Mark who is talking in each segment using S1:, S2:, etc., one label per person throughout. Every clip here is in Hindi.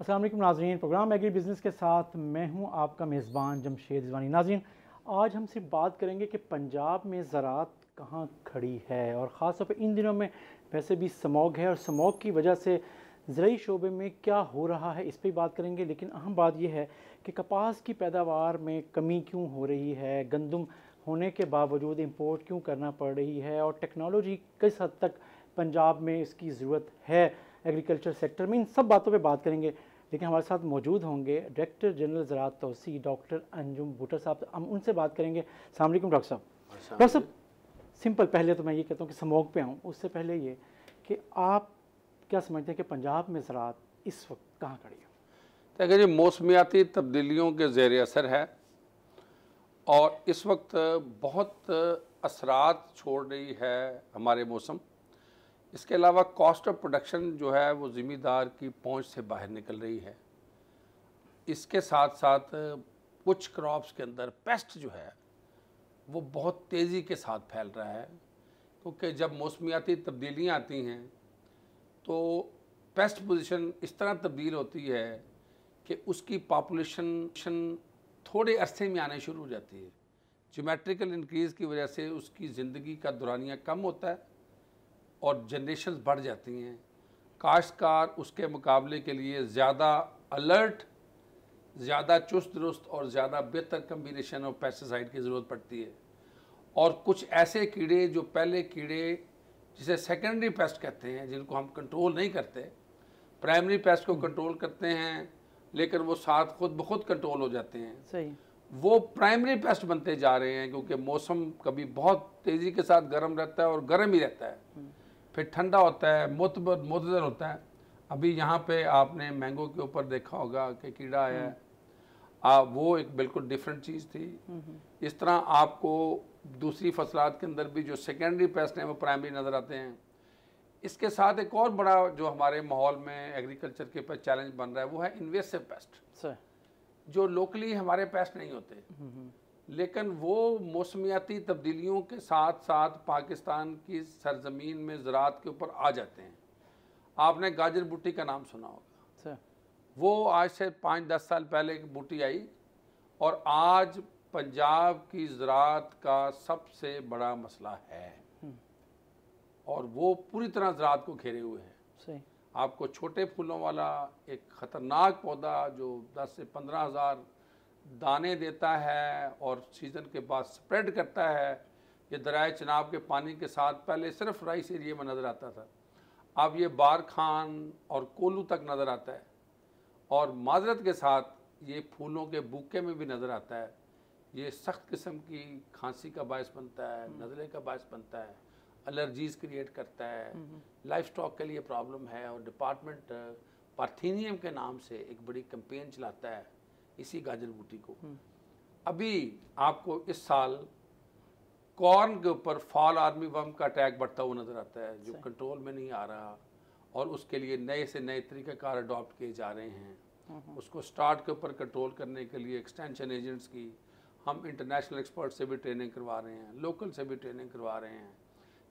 S1: असलम नाजरन प्रोग्राम एग्री बिज़नेस के साथ मैं हूं आपका मेज़बान जमशेद रिजवानी नाजरीन आज हम सिर्फ बात करेंगे कि पंजाब में ज़रात कहाँ खड़ी है और ख़ास तौर पर इन दिनों में वैसे भी समोग है और स्मोग की वजह से ज़रूरी शोबे में क्या हो रहा है इस पर बात करेंगे लेकिन अहम बात यह है कि कपास की पैदावार में कमी क्यों हो रही है गंदम होने के बावजूद इम्पोर्ट क्यों करना पड़ रही है और टेक्नोलॉजी किस हद तक पंजाब में इसकी ज़रूरत है एग्रीकल्चर सेक्टर में इन सब बातों पे बात करेंगे लेकिन हमारे साथ मौजूद होंगे डायरेक्टर जनरल ज़रात तोसी डॉक्टर अंजुम भुटर साहब तो हम उनसे बात करेंगे सलामकुम डॉक्टर साहब डॉक्टर साहब सिंपल पहले तो मैं ये कहता हूँ कि समोग पे आऊँ उससे पहले ये कि आप क्या समझते हैं कि पंजाब में ज़रात इस वक्त कहाँ खड़ी है
S2: देखिए तो जी मौसमियाती तब्दीलियों के जेर असर है और इस वक्त बहुत असरात छोड़ रही है हमारे मौसम इसके अलावा कॉस्ट ऑफ प्रोडक्शन जो है वो ज़िम्मेदार की पहुंच से बाहर निकल रही है इसके साथ साथ कुछ क्रॉप्स के अंदर पेस्ट जो है वो बहुत तेज़ी के साथ फैल रहा है क्योंकि जब मौसमियाती तब्दीलियाँ आती हैं तो पेस्ट पोजीशन इस तरह तब्दील होती है कि उसकी पॉपुलेशन थोड़े अरसे में आने शुरू हो जाती है जोमेट्रिकल इंक्रीज़ की वजह से उसकी ज़िंदगी का दुरानिया कम होता है और जनरेशन बढ़ जाती हैं काश्तकार उसके मुकाबले के लिए ज़्यादा अलर्ट ज़्यादा चुस्त दुरुस्त और ज़्यादा बेहतर कम्बिनेशन ऑफ पेस्टिसाइड की ज़रूरत पड़ती है और कुछ ऐसे कीड़े जो पहले कीड़े जिसे सेकेंडरी पेस्ट कहते हैं जिनको हम कंट्रोल नहीं करते प्राइमरी पेस्ट को कंट्रोल करते हैं लेकिन वो साथ खुद ब खुद कंट्रोल हो जाते हैं सही वो प्राइमरी पेस्ट बनते जा रहे हैं क्योंकि मौसम कभी बहुत तेज़ी के साथ गर्म रहता है और गर्म ही रहता है हम्म। फिर ठंडा होता है मुतबर मुतजर होता है अभी यहाँ पे आपने मैंगो के ऊपर देखा होगा कि कीड़ा आया है वो एक बिल्कुल डिफरेंट चीज़ थी हम्म। इस तरह आपको दूसरी फसलात के अंदर भी जो सेकेंडरी पेस्ट हैं वो प्राइमरी नज़र आते हैं इसके साथ एक और बड़ा जो हमारे माहौल में एग्रीकल्चर के ऊपर चैलेंज बन रहा है वो है इन्वेसिव पेस्ट जो लोकली हमारे पेस्ट नहीं होते हम्म, हम्म। लेकिन वो मौसमियाती तब्दीलियों के साथ साथ पाकिस्तान की सरजमीन में ज़रात के ऊपर आ जाते हैं आपने गाजर बूटी का नाम सुना होगा अच्छा। वो आज से पाँच दस साल पहले एक बूटी आई और आज पंजाब की ज़रात का सबसे बड़ा मसला है हम्म। और वो पूरी तरह ज़रात को घेरे हुए हैं आपको छोटे फूलों वाला एक ख़तरनाक पौधा जो दस से पंद्रह हज़ार दाने देता है और सीज़न के बाद स्प्रेड करता है ये दरए चनाब के पानी के साथ पहले सिर्फ राइस एरिए में नज़र आता था अब ये बार खान और कोलू तक नज़र आता है और माजरत के साथ ये फूलों के बूके में भी नज़र आता है ये सख्त किस्म की खांसी का बायस बनता है हम्म। नज़ले का बायस बनता है अलर्जीज क्रिएट करता है लाइफ हम्म, स्टॉक हम्म। के लिए प्रॉब्लम है और डिपार्टमेंट पार्थीनियम uh, के नाम से एक बड़ी कंपेन चलाता है इसी गाजर बूटी को हम्म। अभी आपको इस साल कॉर्न के ऊपर फॉल आर्मी बम का अटैक बढ़ता हुआ नजर आता है जो कंट्रोल में नहीं आ रहा और उसके लिए नए से नए तरीक़ाकार अडॉप्ट किए जा रहे हैं हम्म। उसको स्टार्ट के ऊपर कंट्रोल करने के लिए एक्सटेंशन एजेंट्स की हम इंटरनेशनल एक्सपर्ट से भी ट्रेनिंग करवा रहे हैं लोकल से भी ट्रेनिंग करवा रहे हैं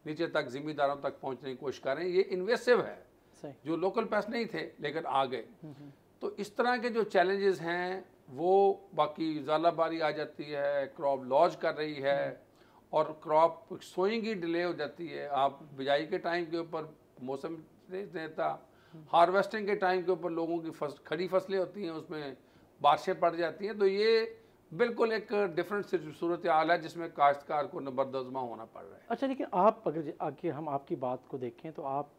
S2: नीचे तक जिम्मेदारों तक पहुंचने की कोशिश कर रहे हैं ये इन्वेस्टिव
S3: है
S2: जो लोकल पैस नहीं थे लेकिन आ गए हम्म, तो इस तरह के जो चैलेंजेस हैं वो बाकी जालाबारी आ जाती है क्रॉप लॉज कर रही है हम्म। और क्रॉप सोइंग ही डिले हो जाती है आप बिजाई के टाइम के ऊपर मौसम देता हार्वेस्टिंग हम्म। के टाइम के ऊपर लोगों की फस, खड़ी फसलें होती हैं उसमें बारिशें पड़ जाती हैं तो ये बिल्कुल एक डिफरेंट सूरत हाल है जिसमें काश्तकार को नबरदमा होना पड़ रहा
S1: है अच्छा लेकिन आप अगर आगे हम आपकी बात को देखें तो आप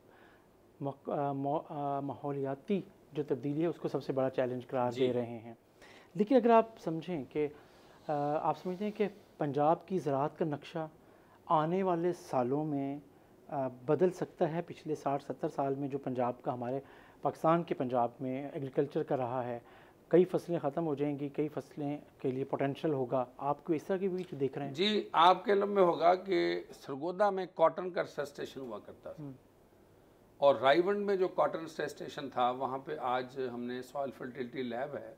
S1: माहौलियाती जो तब्दीली है उसको सबसे बड़ा चैलेंज करार दे रहे हैं लेकिन अगर आप समझें कि आप समझते हैं कि पंजाब की ज़रात का नक्शा आने वाले सालों में आ, बदल सकता है पिछले साठ सत्तर साल में जो पंजाब का हमारे पाकिस्तान के पंजाब में एग्रीकल्चर का रहा है कई फसलें ख़त्म हो जाएंगी कई फसलें के लिए पोटेंशियल होगा आपको इस तरह की भी देख रहे हैं
S2: जी आपके लम्बे होगा कि सरगोदा में कॉटन का सस्टेशन हुआ करता था हम्म। और रायवंड में जो कॉटन स्टेशन था वहाँ पे आज हमने सॉइल फर्टिलिटी लैब है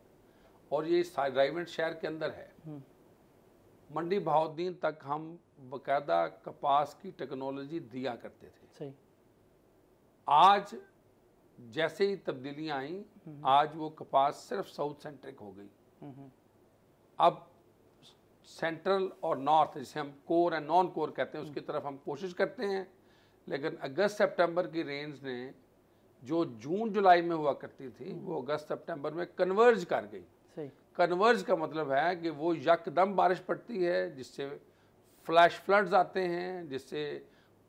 S2: और ये रायवंड शहर के अंदर है हम्म। मंडी बहाउद्दीन तक हम बकायदा कपास की टेक्नोलॉजी दिया करते थे सही आज जैसे ही तब्दीलियाँ आई हम्म। आज वो कपास सिर्फ साउथ सेंट्रिक हो गई हम्म। अब सेंट्रल और नॉर्थ जिसे हम कोर एंड नॉन कोर कहते हैं उसकी तरफ हम कोशिश करते हैं लेकिन अगस्त सितंबर की रेंज ने जो जून जुलाई में हुआ करती थी हम्म। वो अगस्त सितंबर में कन्वर्ज कर गई कन्वर्ज का मतलब है कि वो यकदम बारिश पड़ती है जिससे फ्लैश फ्लड्स आते हैं जिससे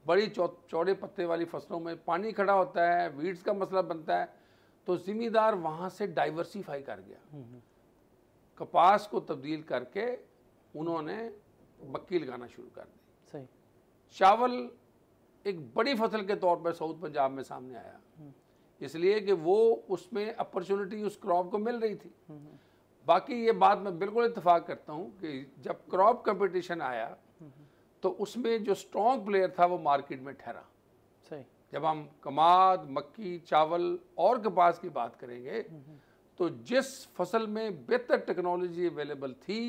S2: बड़ी चौड़े पत्ते वाली फसलों में पानी खड़ा होता है वीड्स का मसला मतलब बनता है तो जिमीदार वहाँ से डाइवर्सीफाई कर गया हम्म, हम्म। कपास को तब्दील करके उन्होंने मक्की लगाना शुरू कर दी सही चावल एक बड़ी फसल के तौर पर साउथ पंजाब में सामने आया इसलिए कि वो उसमें अपॉर्चुनिटी उस क्रॉप को मिल रही थी बाकी ये बात मैं बिल्कुल इतफाक करता हूँ कि जब क्रॉप कंपटीशन आया तो उसमें जो स्ट्रॉन्ग प्लेयर था वो मार्केट में ठहरा सही जब हम कमाद मक्की चावल और कपास की बात करेंगे तो जिस फसल में बेहतर टेक्नोलॉजी अवेलेबल थी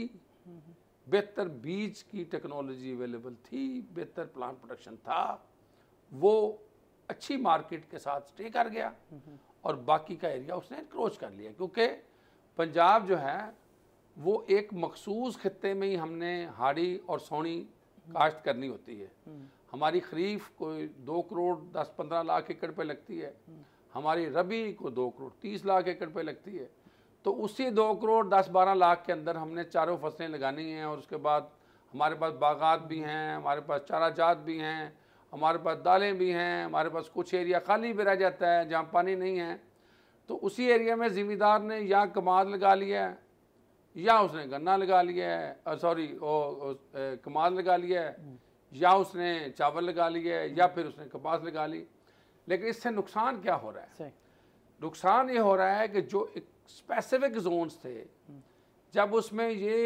S2: बेहतर बीज की टेक्नोलॉजी अवेलेबल थी बेहतर प्लांट प्रोडक्शन था वो अच्छी मार्केट के साथ स्टे कर गया और बाकी का एरिया उसने क्रोच कर लिया क्योंकि पंजाब जो है वो एक मखसूस खत्े में ही हमने हाड़ी और सोनी काश्त करनी होती है हमारी खरीफ कोई दो करोड़ दस पंद्रह लाख एकड़ पे लगती है हमारी रबी को दो करोड़ तीस लाख एकड़ पे लगती है तो उसी दो करोड़ दस बारह लाख के अंदर हमने चारों फसलें लगानी हैं और उसके बाद हमारे पास बागात भी हैं हमारे पास जात भी हैं हमारे पास दालें भी हैं हमारे पास कुछ एरिया खाली भी रह जाता है जहाँ पानी नहीं है तो उसी एरिया में ज़िम्मेदार ने या कमाद लगा लिया है या उसने गन्ना लगा लिया है सॉरी कमाद लगा लिया है या उसने चावल लगा लिया है या फिर उसने कपास लगा ली लेकिन इससे नुकसान क्या हो रहा है नुकसान ये हो रहा है कि जो एक स्पेसिफिक जोन्स थे हम्म। जब उसमें ये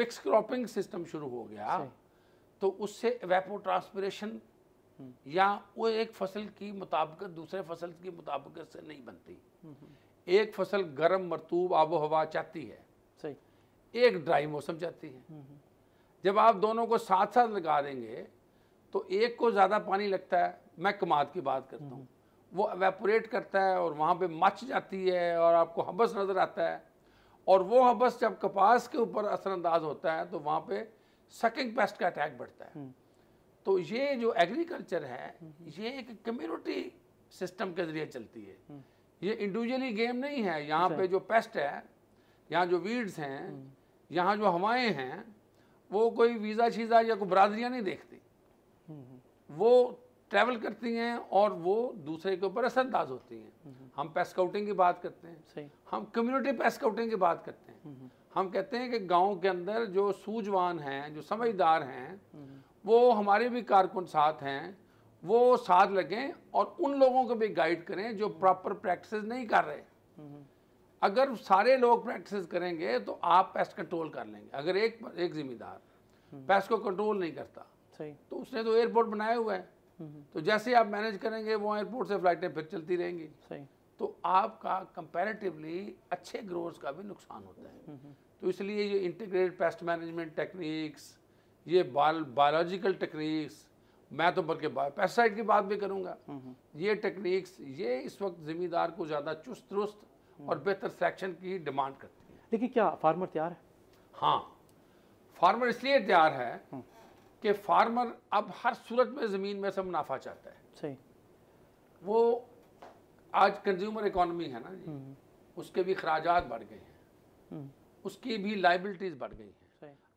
S2: मिक्स क्रॉपिंग सिस्टम शुरू हो गया तो उससे वेपो ट्रांसपरेशन या वो एक फसल की मुताबिक दूसरे फसल की मुताबिक से नहीं बनती हम्म, हम्म। एक फसल गर्म मरतूब आबो हवा चाहती है सही एक ड्राई मौसम चाहती है हम्म, जब आप दोनों को साथ साथ लगा देंगे तो एक को ज़्यादा पानी लगता है मैं कमाद की बात करता हूँ वो एवेपोरेट करता है और वहाँ पे मच जाती है और आपको हबस नज़र आता है और वो हबस जब कपास के ऊपर असरअंदाज होता है तो वहाँ पे सकिंग पेस्ट का अटैक बढ़ता है तो ये जो एग्रीकल्चर है हम्म। ये एक कम्युनिटी सिस्टम के जरिए चलती है हम्म। ये इंडिविजुअली गेम नहीं है यहाँ अच्छा। पे जो पेस्ट है यहाँ जो वीड्स हैं हम्म। यहाँ जो हवाएं हैं वो कोई वीज़ा शीज़ा या कोई बरादरियाँ नहीं देखती वो ट्रैवल करती हैं और वो दूसरे के ऊपर असरअंदाज होती हैं हम पेस्काउटिंग की बात करते हैं हम कम्युनिटी पेस्काउटिंग की बात करते हैं हम कहते हैं कि गांव के अंदर जो सूझवान हैं जो समझदार हैं वो हमारे भी कारकुन साथ हैं वो साथ लगें और उन लोगों को भी गाइड करें जो प्रॉपर प्रैक्टिस नहीं कर रहे अगर सारे लोग प्रैक्टिस करेंगे तो आप पेस्ट कंट्रोल कर लेंगे अगर एक एक जिम्मेदार पेस्ट को कंट्रोल नहीं करता तो उसने तो एयरपोर्ट बनाया हुआ है तो जैसे आप मैनेज करेंगे वो एयरपोर्ट से फ्लाइटें फिर चलती रहेंगी तो आपका कंपैरेटिवली अच्छे ग्रोथ का भी नुकसान होता है हम्म, हम्म। तो इसलिए ये इंटीग्रेटेड पेस्ट मैनेजमेंट टेक्निक्स ये बाल बायोलॉजिकल टेक्निक्स मैं तो बल्कि पेस्टाइड की बात भी करूँगा हम्म, हम्म। ये टेक्निक्स ये इस वक्त ज़मींदार को ज़्यादा चुस्त दुरुस्त हम्म। और बेहतर सेक्शन की डिमांड करती
S1: है देखिए क्या फार्मर तैयार है
S2: हाँ फार्मर इसलिए तैयार है कि फार्मर अब हर सूरत में ज़मीन में से मुनाफा चाहता है सही वो आज कंज्यूमर इकोनॉमी है ना जी उसके भी अखराज बढ़ गए
S3: हैं
S2: उसकी भी लाइबिलिटीज़ बढ़ गई हैं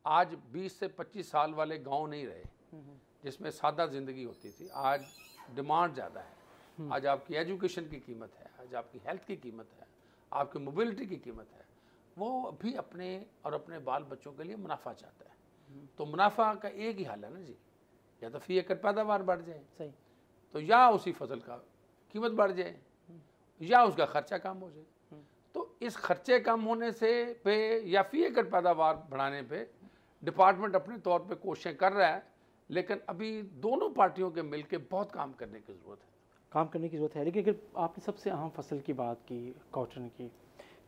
S2: आज 20 से 25 साल वाले गांव नहीं रहे जिसमें सादा ज़िंदगी होती थी आज डिमांड ज़्यादा है हम्म। आज आपकी एजुकेशन की कीमत है आज आपकी हेल्थ की कीमत है आपकी मोबिलिटी की कीमत है वो भी अपने और अपने बाल बच्चों के लिए मुनाफा चाहता है हम्म। तो मुनाफा का एक ही हाल है ना जी या तो फी एकड़ पैदावार बढ़ जाए सही तो या उसी फसल का कीमत बढ़ जाए हम्म। या उसका खर्चा कम हो जाए तो इस खर्चे कम होने से पे या फी एकड़ पैदावार बढ़ाने पे डिपार्टमेंट अपने तौर पे कोशिशें कर रहा है लेकिन अभी दोनों पार्टियों के मिलके बहुत काम करने की ज़रूरत है
S1: काम करने की ज़रूरत है लेकिन अगर आपने सबसे अहम फसल की बात की कॉटन की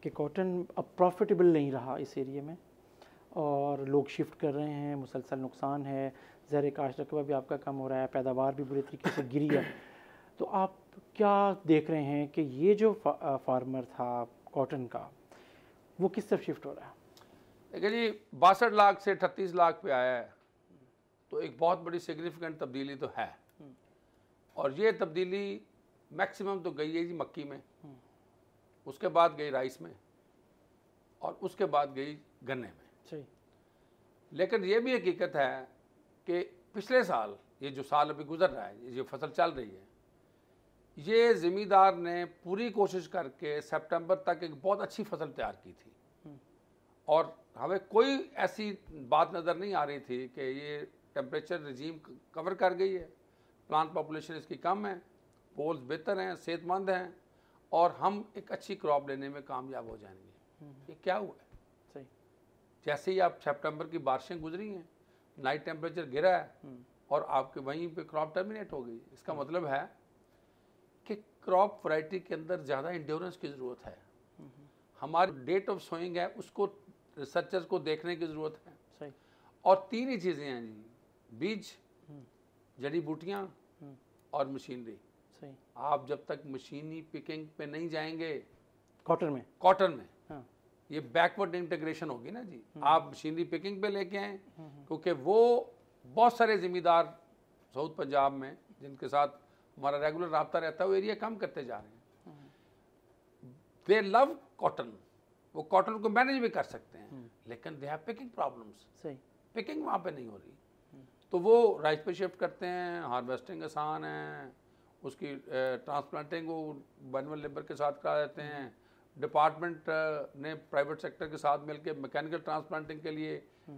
S1: कि कॉटन अब प्रॉफिटेबल नहीं रहा इस एरिया में और लोग शिफ्ट कर रहे हैं मुसलसल नुकसान है ज़र काश रकबा भी आपका कम हो रहा है पैदावार भी बुरे तरीके से गिरी है तो आप क्या देख रहे हैं कि ये जो फार्मर था कॉटन का वो किस तरफ शिफ्ट हो रहा है
S2: देखिए जी बासठ लाख से अठतीस लाख पे आया है तो एक बहुत बड़ी सिग्निफिकेंट तब्दीली तो है और ये तब्दीली मैक्सिमम तो गई है जी मक्की में उसके बाद गई राइस में और उसके बाद गई गन्ने में लेकिन ये भी हकीकत है कि पिछले साल ये जो साल अभी गुजर रहा है ये फसल चल रही है ये जिमीदार ने पूरी कोशिश करके सितंबर तक एक बहुत अच्छी फसल तैयार की
S3: थी
S2: और हमें कोई ऐसी बात नज़र नहीं आ रही थी कि ये टेम्परेचर रजीम कवर कर गई है प्लांट पॉपुलेशन इसकी कम है पोल्स बेहतर हैं सेहतमंद हैं और हम एक अच्छी क्रॉप लेने में कामयाब हो जाएंगे हम्म। ये क्या हुआ है सही जैसे ही आप सेप्टेम्बर की बारिशें गुजरी हैं नाइट टेम्परेचर गिरा है हम्म। और आपके वहीं पे क्रॉप टर्मिनेट हो गई इसका हम्म। मतलब है कि क्रॉप वराइटी के अंदर ज़्यादा इंड्योरेंस की ज़रूरत है हमारी डेट ऑफ सोइंग है उसको रिसर्चर्स को देखने की ज़रूरत है सही और तीन ही चीज़ें हैं जी बीज हम्म। जड़ी बूटियां हम्म। और मशीनरी सही आप जब तक मशीनी पिकिंग पे नहीं जाएंगे कॉटन में कॉटन में हाँ। ये बैकवर्ड इंटीग्रेशन होगी ना जी हम्म। आप मशीनरी पिकिंग पे लेके आए क्योंकि वो बहुत सारे ज़िम्मेदार साउथ पंजाब में जिनके साथ हमारा रेगुलर रहता है वो एरिया कम करते जा रहे हैं दे लव कॉटन वो कॉटन को मैनेज भी कर सकते हैं हम्म। लेकिन दे हैव पिकिंग प्रॉब्लम्स सही पिकिंग वहाँ पे नहीं हो रही हम्म। तो वो राइस पे शिफ्ट करते हैं हार्वेस्टिंग आसान है उसकी ट्रांसप्लांटिंग वो बनवल लेबर के साथ करा देते हैं डिपार्टमेंट हम्म। ने प्राइवेट सेक्टर के साथ मिलकर मैकेनिकल ट्रांसप्लांटिंग के लिए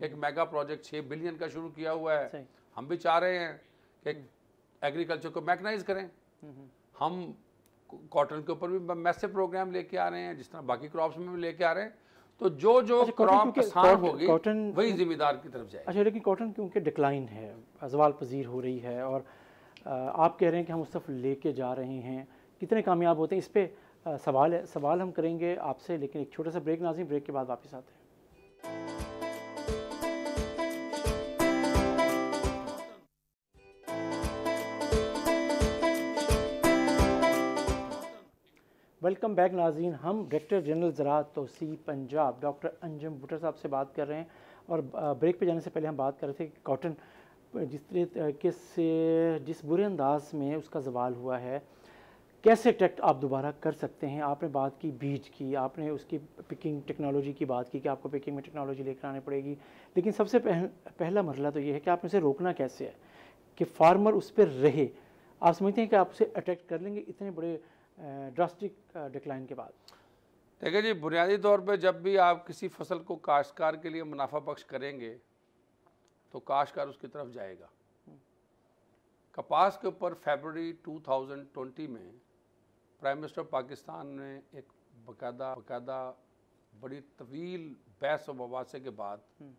S2: एक मेगा प्रोजेक्ट छः बिलियन का शुरू किया हुआ है हम भी चाह रहे हैं कि एग्रीकल्चर को मैकनाइज करें हम कॉटन के ऊपर भी मैसे प्रोग्राम लेके आ रहे हैं जिस तरह बाकी क्रॉप्स में भी लेके आ रहे हैं
S1: तो जो जो अच्छा, क्रॉप किसान होगी कॉटन वही
S2: जिम्मेदार की तरफ जाए अच्छा
S1: लेकिन कॉटन क्योंकि डिक्लाइन है अजवाल पजीर हो रही है और आप कह रहे हैं कि हम उस तरफ लेके जा रहे हैं कितने कामयाब होते हैं इस पर सवाल है सवाल हम करेंगे आपसे लेकिन एक छोटा सा ब्रेक नाजिम ब्रेक के बाद वापस आते हैं वेलकम बैक नाजीन हम डायरेक्टर जनरल ज़रात तोसी पंजाब डॉक्टर अंजम भुटर साहब से बात कर रहे हैं और ब्रेक पे जाने से पहले हम बात कर रहे थे कि कॉटन जिस तरीके से जिस बुरे अंदाज में उसका जवाल हुआ है कैसे टेक्ट आप दोबारा कर सकते हैं आपने बात की बीज की आपने उसकी पिकिंग टेक्नोलॉजी की बात की कि आपको पिकिंग में टेक्नोलॉजी लेकर आनी पड़ेगी लेकिन सबसे पह, पहला मरला तो ये है कि आपने उसे रोकना कैसे है कि फार्मर उस पर रहे आप समझते हैं कि आप उसे अट्रैक्ट कर लेंगे इतने बड़े ड्रास्टिक डिक्लाइन के बाद
S2: देखिए जी बुनियादी तौर पे जब भी आप किसी फसल को काश्तकार के लिए मुनाफा बख्श करेंगे तो काश्तकार उसकी तरफ जाएगा कपास के ऊपर फेबररी 2020 में प्राइम मिनिस्टर पाकिस्तान ने एक बकायदा बकायदा बड़ी तवील बहस और के बाद हम्म।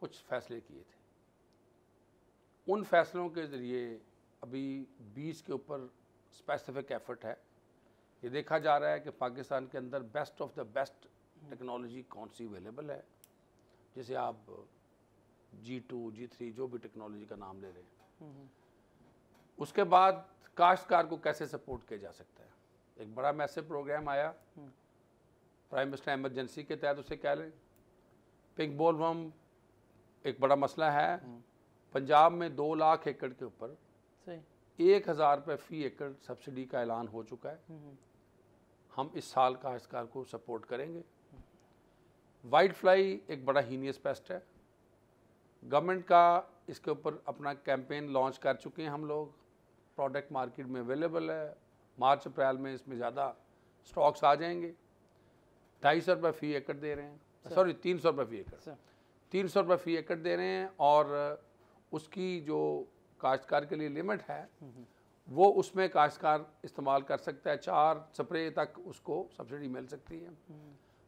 S2: कुछ फैसले किए थे उन फैसलों के ज़रिए अभी बीज के ऊपर स्पेसिफिक एफर्ट है ये देखा जा रहा है कि पाकिस्तान के अंदर best of the best technology कौन सी अवेलेबल है जैसे आप जी टू जी थ्री जो भी टेक्नोलॉजी का नाम ले रहे हैं उसके बाद काश्तकार को कैसे सपोर्ट किया जा सकता है एक बड़ा मैसेज प्रोग्राम आया प्राइम मिनिस्टर एमरजेंसी के तहत उसे कह लें पिंक बोल वम एक बड़ा मसला है पंजाब में दो लाख एकड़ के ऊपर एक हज़ार रुपये फ़ी एकड़ सब्सिडी का ऐलान हो चुका है हम इस साल का को सपोर्ट करेंगे वाइट फ्लाई एक बड़ा हीनियस पेस्ट है गवर्नमेंट का इसके ऊपर अपना कैंपेन लॉन्च कर चुके हैं हम लोग प्रोडक्ट मार्केट में अवेलेबल है मार्च अप्रैल में इसमें ज़्यादा स्टॉक्स आ जाएंगे ढाई सौ रुपये फ़ी एकड़ दे रहे हैं सॉरी तीन सौ रुपये फ़ी एकड़ तीन सौ रुपये फ़ी एकड़ दे रहे हैं और उसकी जो काश्तकार के लिए लिमिट है हम्म, हम्म। वो उसमें काश्तकार इस्तेमाल कर सकता है चार स्प्रे तक उसको सब्सिडी मिल सकती है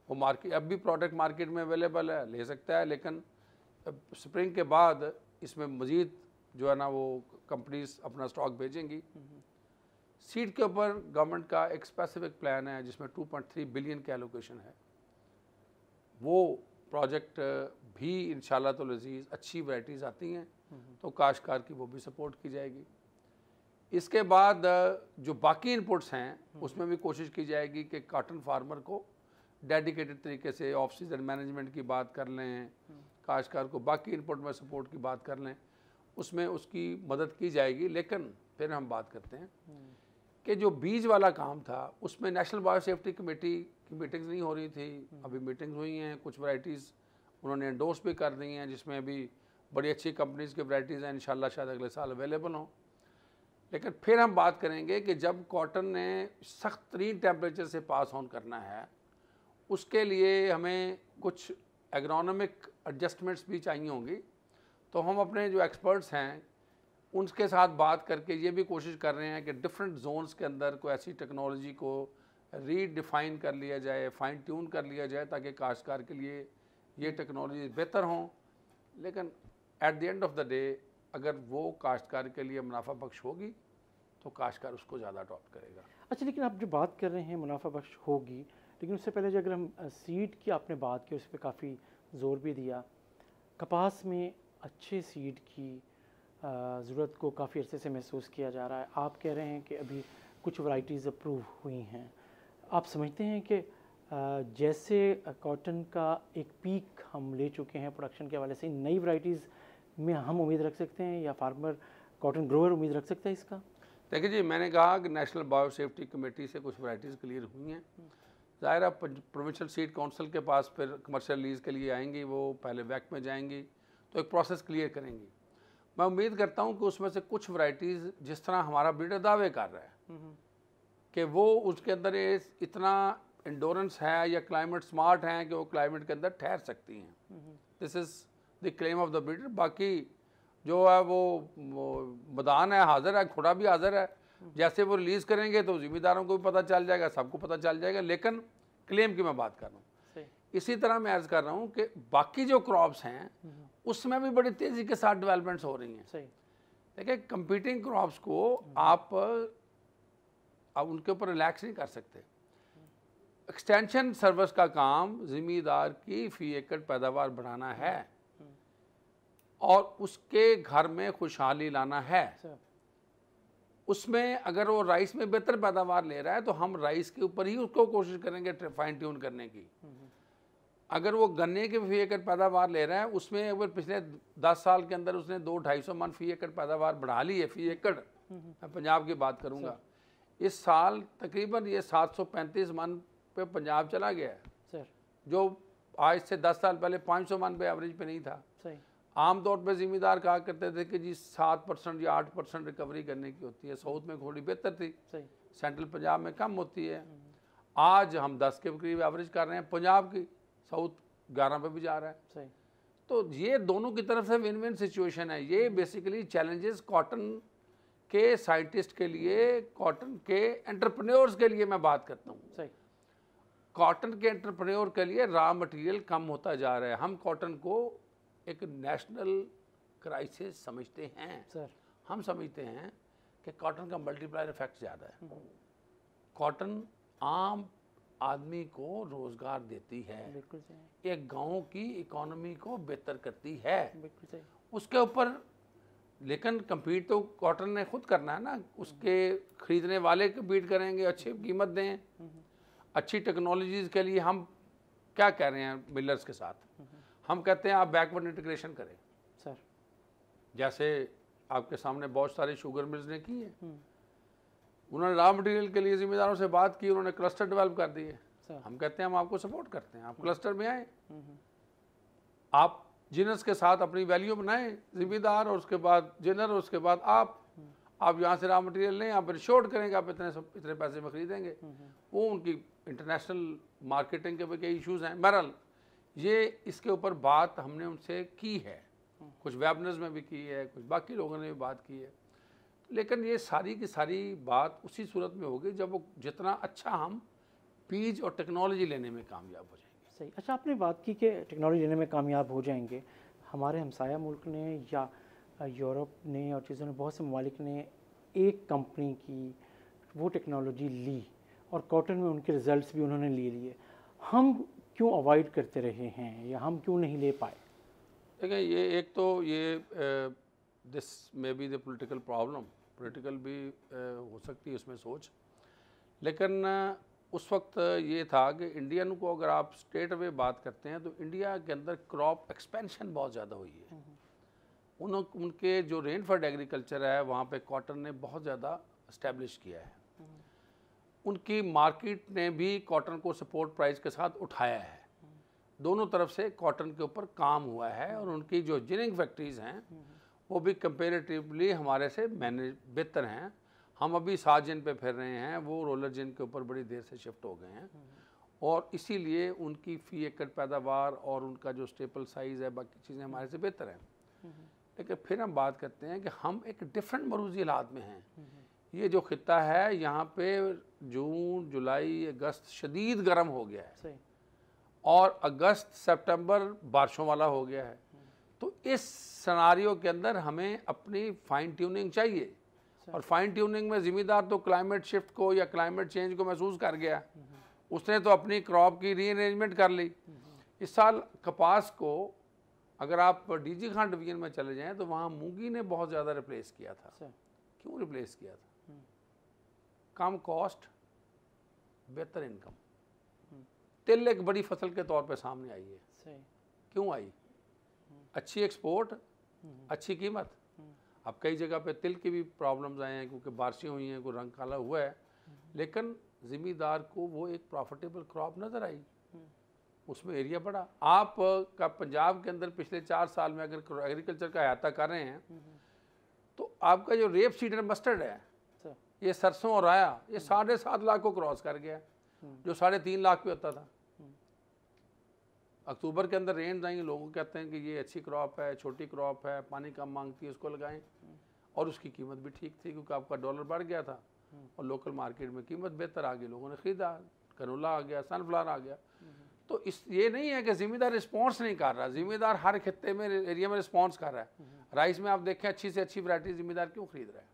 S2: वो मार्केट अब भी प्रोडक्ट मार्केट में अवेलेबल है ले सकता है लेकिन स्प्रिंग के बाद इसमें मज़ीद जो है ना वो कंपनीज अपना स्टॉक भेजेंगी सीड के ऊपर गवर्नमेंट का एक स्पेसिफिक प्लान है जिसमें 2.3 बिलियन का एलोकेशन है वो प्रोजेक्ट भी इन तो लजीज अच्छी वैराइटीज़ आती हैं तो काश्तकार की वो भी सपोर्ट की जाएगी इसके बाद जो बाकी इनपुट्स हैं उसमें भी कोशिश की जाएगी कि काटन फार्मर को डेडिकेटेड तरीके से ऑफ सीजन मैनेजमेंट की बात कर लें काश्कार को बाकी इनपुट में सपोर्ट की बात कर लें उसमें उसकी मदद की जाएगी लेकिन फिर हम बात करते हैं कि जो बीज वाला काम था उसमें नेशनल बायो सेफ्टी कमेटी की मीटिंग्स नहीं हो रही थी अभी मीटिंग्स हुई हैं कुछ वराइटीज़ उन्होंने एंडोर्स भी कर दी हैं जिसमें अभी बड़ी अच्छी कंपनीज़ की वराइटीज़ हैं इन शायद अगले साल अवेलेबल हों लेकिन फिर हम बात करेंगे कि जब कॉटन ने सख्त तरीन टेम्परेचर से पास ऑन करना है उसके लिए हमें कुछ एग्रोनॉमिक एडजस्टमेंट्स भी चाहिए होंगी तो हम अपने जो एक्सपर्ट्स हैं उनके साथ बात करके ये भी कोशिश कर रहे हैं कि डिफरेंट जोन्स के अंदर कोई ऐसी टेक्नोलॉजी को रीडिफाइन कर लिया जाए फाइन ट्यून कर लिया जाए ताकि काश्तकार के लिए ये टेक्नोलॉजी बेहतर हों लेकिन at the end of the day अगर वो काश्तकार के लिए मुनाफा बख्श होगी तो काशकार उसको ज़्यादा अडॉप्ट करेगा
S1: अच्छा लेकिन आप जो बात कर रहे हैं मुनाफा बख्श होगी लेकिन उससे पहले जो अगर हम सीड की आपने बात की उस पर काफ़ी ज़ोर भी दिया कपास में अच्छे सीड की ज़रूरत को काफ़ी अरसे से महसूस किया जा रहा है आप कह रहे हैं कि अभी कुछ वराइटीज़ अप्रूव हुई हैं आप समझते हैं कि जैसे कॉटन का एक पीक हम ले चुके हैं प्रोडक्शन के हवाले से नई वराइटीज़ में हम उम्मीद रख सकते हैं या फार्मर कॉटन ग्रोअर उम्मीद रख सकता है इसका
S2: देखिए जी मैंने कहा कि नेशनल बायो सेफ्टी कमेटी से कुछ वराइटीज़ क्लियर हुई हैं ज़ाहिर प्रोविंशल सीट काउंसिल के पास फिर कमर्शियल लीज के लिए आएंगी वो पहले वैक में जाएंगी तो एक प्रोसेस क्लियर करेंगी मैं उम्मीद करता हूँ कि उसमें से कुछ वराइटीज़ जिस तरह हमारा ब्रीडर दावे कर रहा है कि वो उसके अंदर इतना इंडोरेंस है या क्लाइमेट स्मार्ट हैं कि वो क्लाइमेट के अंदर ठहर सकती हैं this is the claim of the breeder बाकी जो है वो, वो मदान है हाजिर है खुड़ा भी हाजिर है जैसे वो रिलीज़ करेंगे तो जिम्मेदारों को भी पता चल जाएगा सबको पता चल जाएगा लेकिन क्लेम की मैं बात कर रहा हूँ इसी तरह मैं अर्ज़ कर रहा हूँ कि बाकी जो क्रॉप्स हैं हम्म। उसमें भी बड़ी तेज़ी के साथ डेवलपमेंट्स हो रही हैं देखिए कंपीटिंग क्रॉप्स को हम्म। आप अब उनके ऊपर रिलैक्स नहीं कर सकते एक्सटेंशन सर्विस का काम जिम्मेदार की फ़ी एकड़ पैदावार बढ़ाना है और उसके घर में खुशहाली लाना है उसमें अगर वो राइस में बेहतर पैदावार ले रहा है तो हम राइस के ऊपर ही उसको कोशिश करेंगे फाइन ट्यून करने की हम्म, हम्म। अगर वो गन्ने के फी एकड़ पैदावार ले रहा है उसमें अगर पिछले दस साल के अंदर उसने दो ढाई सौ मन फी एकड़ पैदावार बढ़ा ली है फी एकड़ हम्म, मैं पंजाब की बात करूंगा इस साल तकरीबन ये सात सौ पैंतीस मन पे पंजाब चला गया है जो आज से दस साल पहले पाँच सौ मन पे एवरेज पे नहीं था आमतौर पर ज़िम्मेदार कहा करते थे कि जी सात परसेंट या आठ परसेंट रिकवरी करने की होती है साउथ में थोड़ी बेहतर थी सेंट्रल पंजाब में कम होती है आज हम दस के करीब एवरेज कर रहे हैं पंजाब की साउथ ग्यारह पे भी जा रहा है सही तो ये दोनों की तरफ से विन विन सिचुएशन है ये बेसिकली चैलेंजेस कॉटन के साइंटिस्ट के लिए कॉटन के एंटरप्रेन्योर्स के लिए मैं बात करता हूँ कॉटन के एंटरप्रेन्योर के लिए रॉ मटेरियल कम होता जा रहा है हम कॉटन को एक नेशनल क्राइसिस समझते हैं सर हम समझते हैं कि कॉटन का मल्टीप्लायर इफेक्ट ज़्यादा है कॉटन आम आदमी को रोजगार देती है एक गांव की इकोनॉमी को बेहतर करती है उसके ऊपर लेकिन कम्पीट तो कॉटन ने खुद करना है ना उसके खरीदने वाले कम्पीट करेंगे अच्छी कीमत दें हम्म। अच्छी टेक्नोलॉजीज़ के लिए हम क्या कह रहे हैं मिलर्स के साथ हम्म। हम कहते हैं आप बैकवर्ड इंटीग्रेशन करें सर जैसे आपके सामने बहुत सारे शुगर मिल्स ने की है हम्म। उन्होंने रॉ मटेरियल के लिए जिम्मेदारों से बात की उन्होंने क्लस्टर डेवलप कर दिए हम कहते हैं हम आपको सपोर्ट करते हैं आप क्लस्टर हम्म। में आए हम्म, आप जिनस के साथ अपनी वैल्यू बनाएं जिम्मेदार और उसके बाद जिनर और उसके बाद आप आप यहाँ से रॉ मटेरियल लें आप इंश्योर करें कि आप इतने इतने पैसे में खरीदेंगे वो उनकी इंटरनेशनल मार्केटिंग के कई इश्यूज हैं बहरहाल ये इसके ऊपर बात हमने उनसे की है कुछ वेबनर्स में भी की है कुछ बाकी लोगों ने भी बात की है लेकिन ये सारी की सारी बात उसी सूरत में होगी जब वो जितना अच्छा हम बीज और टेक्नोलॉजी लेने में कामयाब हो
S1: जाएंगे सही अच्छा आपने बात की कि टेक्नोलॉजी लेने में कामयाब हो जाएंगे हमारे हमसाया मुल्क ने या यूरोप ने और चीज़ों ने बहुत से ममालिक ने एक कंपनी की वो टेक्नोलॉजी ली और कॉटन में उनके रिज़ल्ट भी उन्होंने ले लिए हम क्यों अवॉइड करते रहे हैं या हम क्यों नहीं ले पाए
S2: देखिए ये एक तो ये this may be the political problem political भी ए, हो सकती है उसमें सोच लेकिन उस वक्त ये था कि इंडियन को अगर आप स्टेट वे बात करते हैं तो इंडिया के अंदर क्रॉप एक्सपेंशन बहुत ज़्यादा हुई है उन उनके जो रेनफर्ड एग्रीकल्चर है वहाँ पे कॉटन ने बहुत ज़्यादा इस्टेब्लिश किया है उनकी मार्केट ने भी कॉटन को सपोर्ट प्राइस के साथ उठाया है दोनों तरफ से कॉटन के ऊपर काम हुआ है और उनकी जो जिनिंग फैक्ट्रीज़ हैं वो भी कंपेरेटिवली हमारे से मैनेज बेहतर हैं हम अभी सात जिन पे फिर रहे हैं वो रोलर जिन के ऊपर बड़ी देर से शिफ्ट हो गए हैं और इसीलिए उनकी फ़ी एकड़ पैदावार और उनका जो स्टेपल साइज़ है बाकी चीज़ें हमारे से बेहतर हैं लेकिन फिर हम बात करते हैं कि हम एक डिफरेंट मरूजी हालात में हैं ये जो खत्ता है यहाँ पे जून जुलाई अगस्त शदीद गर्म हो गया है और अगस्त सितंबर बारिशों वाला हो गया है तो इस सनारियों के अंदर हमें अपनी फाइन ट्यूनिंग चाहिए और फाइन ट्यूनिंग में ज़िम्मेदार तो क्लाइमेट शिफ्ट को या क्लाइमेट चेंज को महसूस कर गया उसने तो अपनी क्रॉप की रीअरेंजमेंट कर ली इस साल कपास को अगर आप डीजी खान डिवीजन में चले जाएं तो वहाँ मूंगी ने बहुत ज़्यादा रिप्लेस किया था क्यों रिप्लेस किया था कम कॉस्ट बेहतर इनकम तिल एक बड़ी फसल के तौर पे सामने आई है सही क्यों आई अच्छी एक्सपोर्ट अच्छी कीमत अब कई जगह पे तिल की भी प्रॉब्लम्स आए हैं क्योंकि बारिशें हुई हैं कोई रंग काला हुआ है लेकिन ज़िम्मेदार को वो एक प्रॉफिटेबल क्रॉप नज़र आई उसमें एरिया बढ़ा आप का पंजाब के अंदर पिछले चार साल में अगर एग्रीकल्चर का अहाता कर रहे हैं तो आपका जो रेप सीडर मस्टर्ड है ये सरसों और आया ये साढ़े सात लाख को क्रॉस कर गया जो साढ़े तीन लाख पे होता था अक्टूबर के अंदर रेन आएंगे लोगों कहते हैं कि ये अच्छी क्रॉप है छोटी क्रॉप है पानी कम मांगती है उसको लगाएं और उसकी कीमत भी ठीक थी क्योंकि आपका डॉलर बढ़ गया था और लोकल मार्केट में कीमत बेहतर आ गई लोगों ने खरीदा कनोला आ गया सनफ्लावर आ गया तो इस ये नहीं है कि जिम्मेदार रिस्पॉन्स नहीं कर रहा जिम्मेदार हर खत्ते में एरिया में रिस्पॉन्स कर रहा है राइस में आप देखें अच्छी से अच्छी वरायटी जिम्मेदार क्यों खरीद रहा है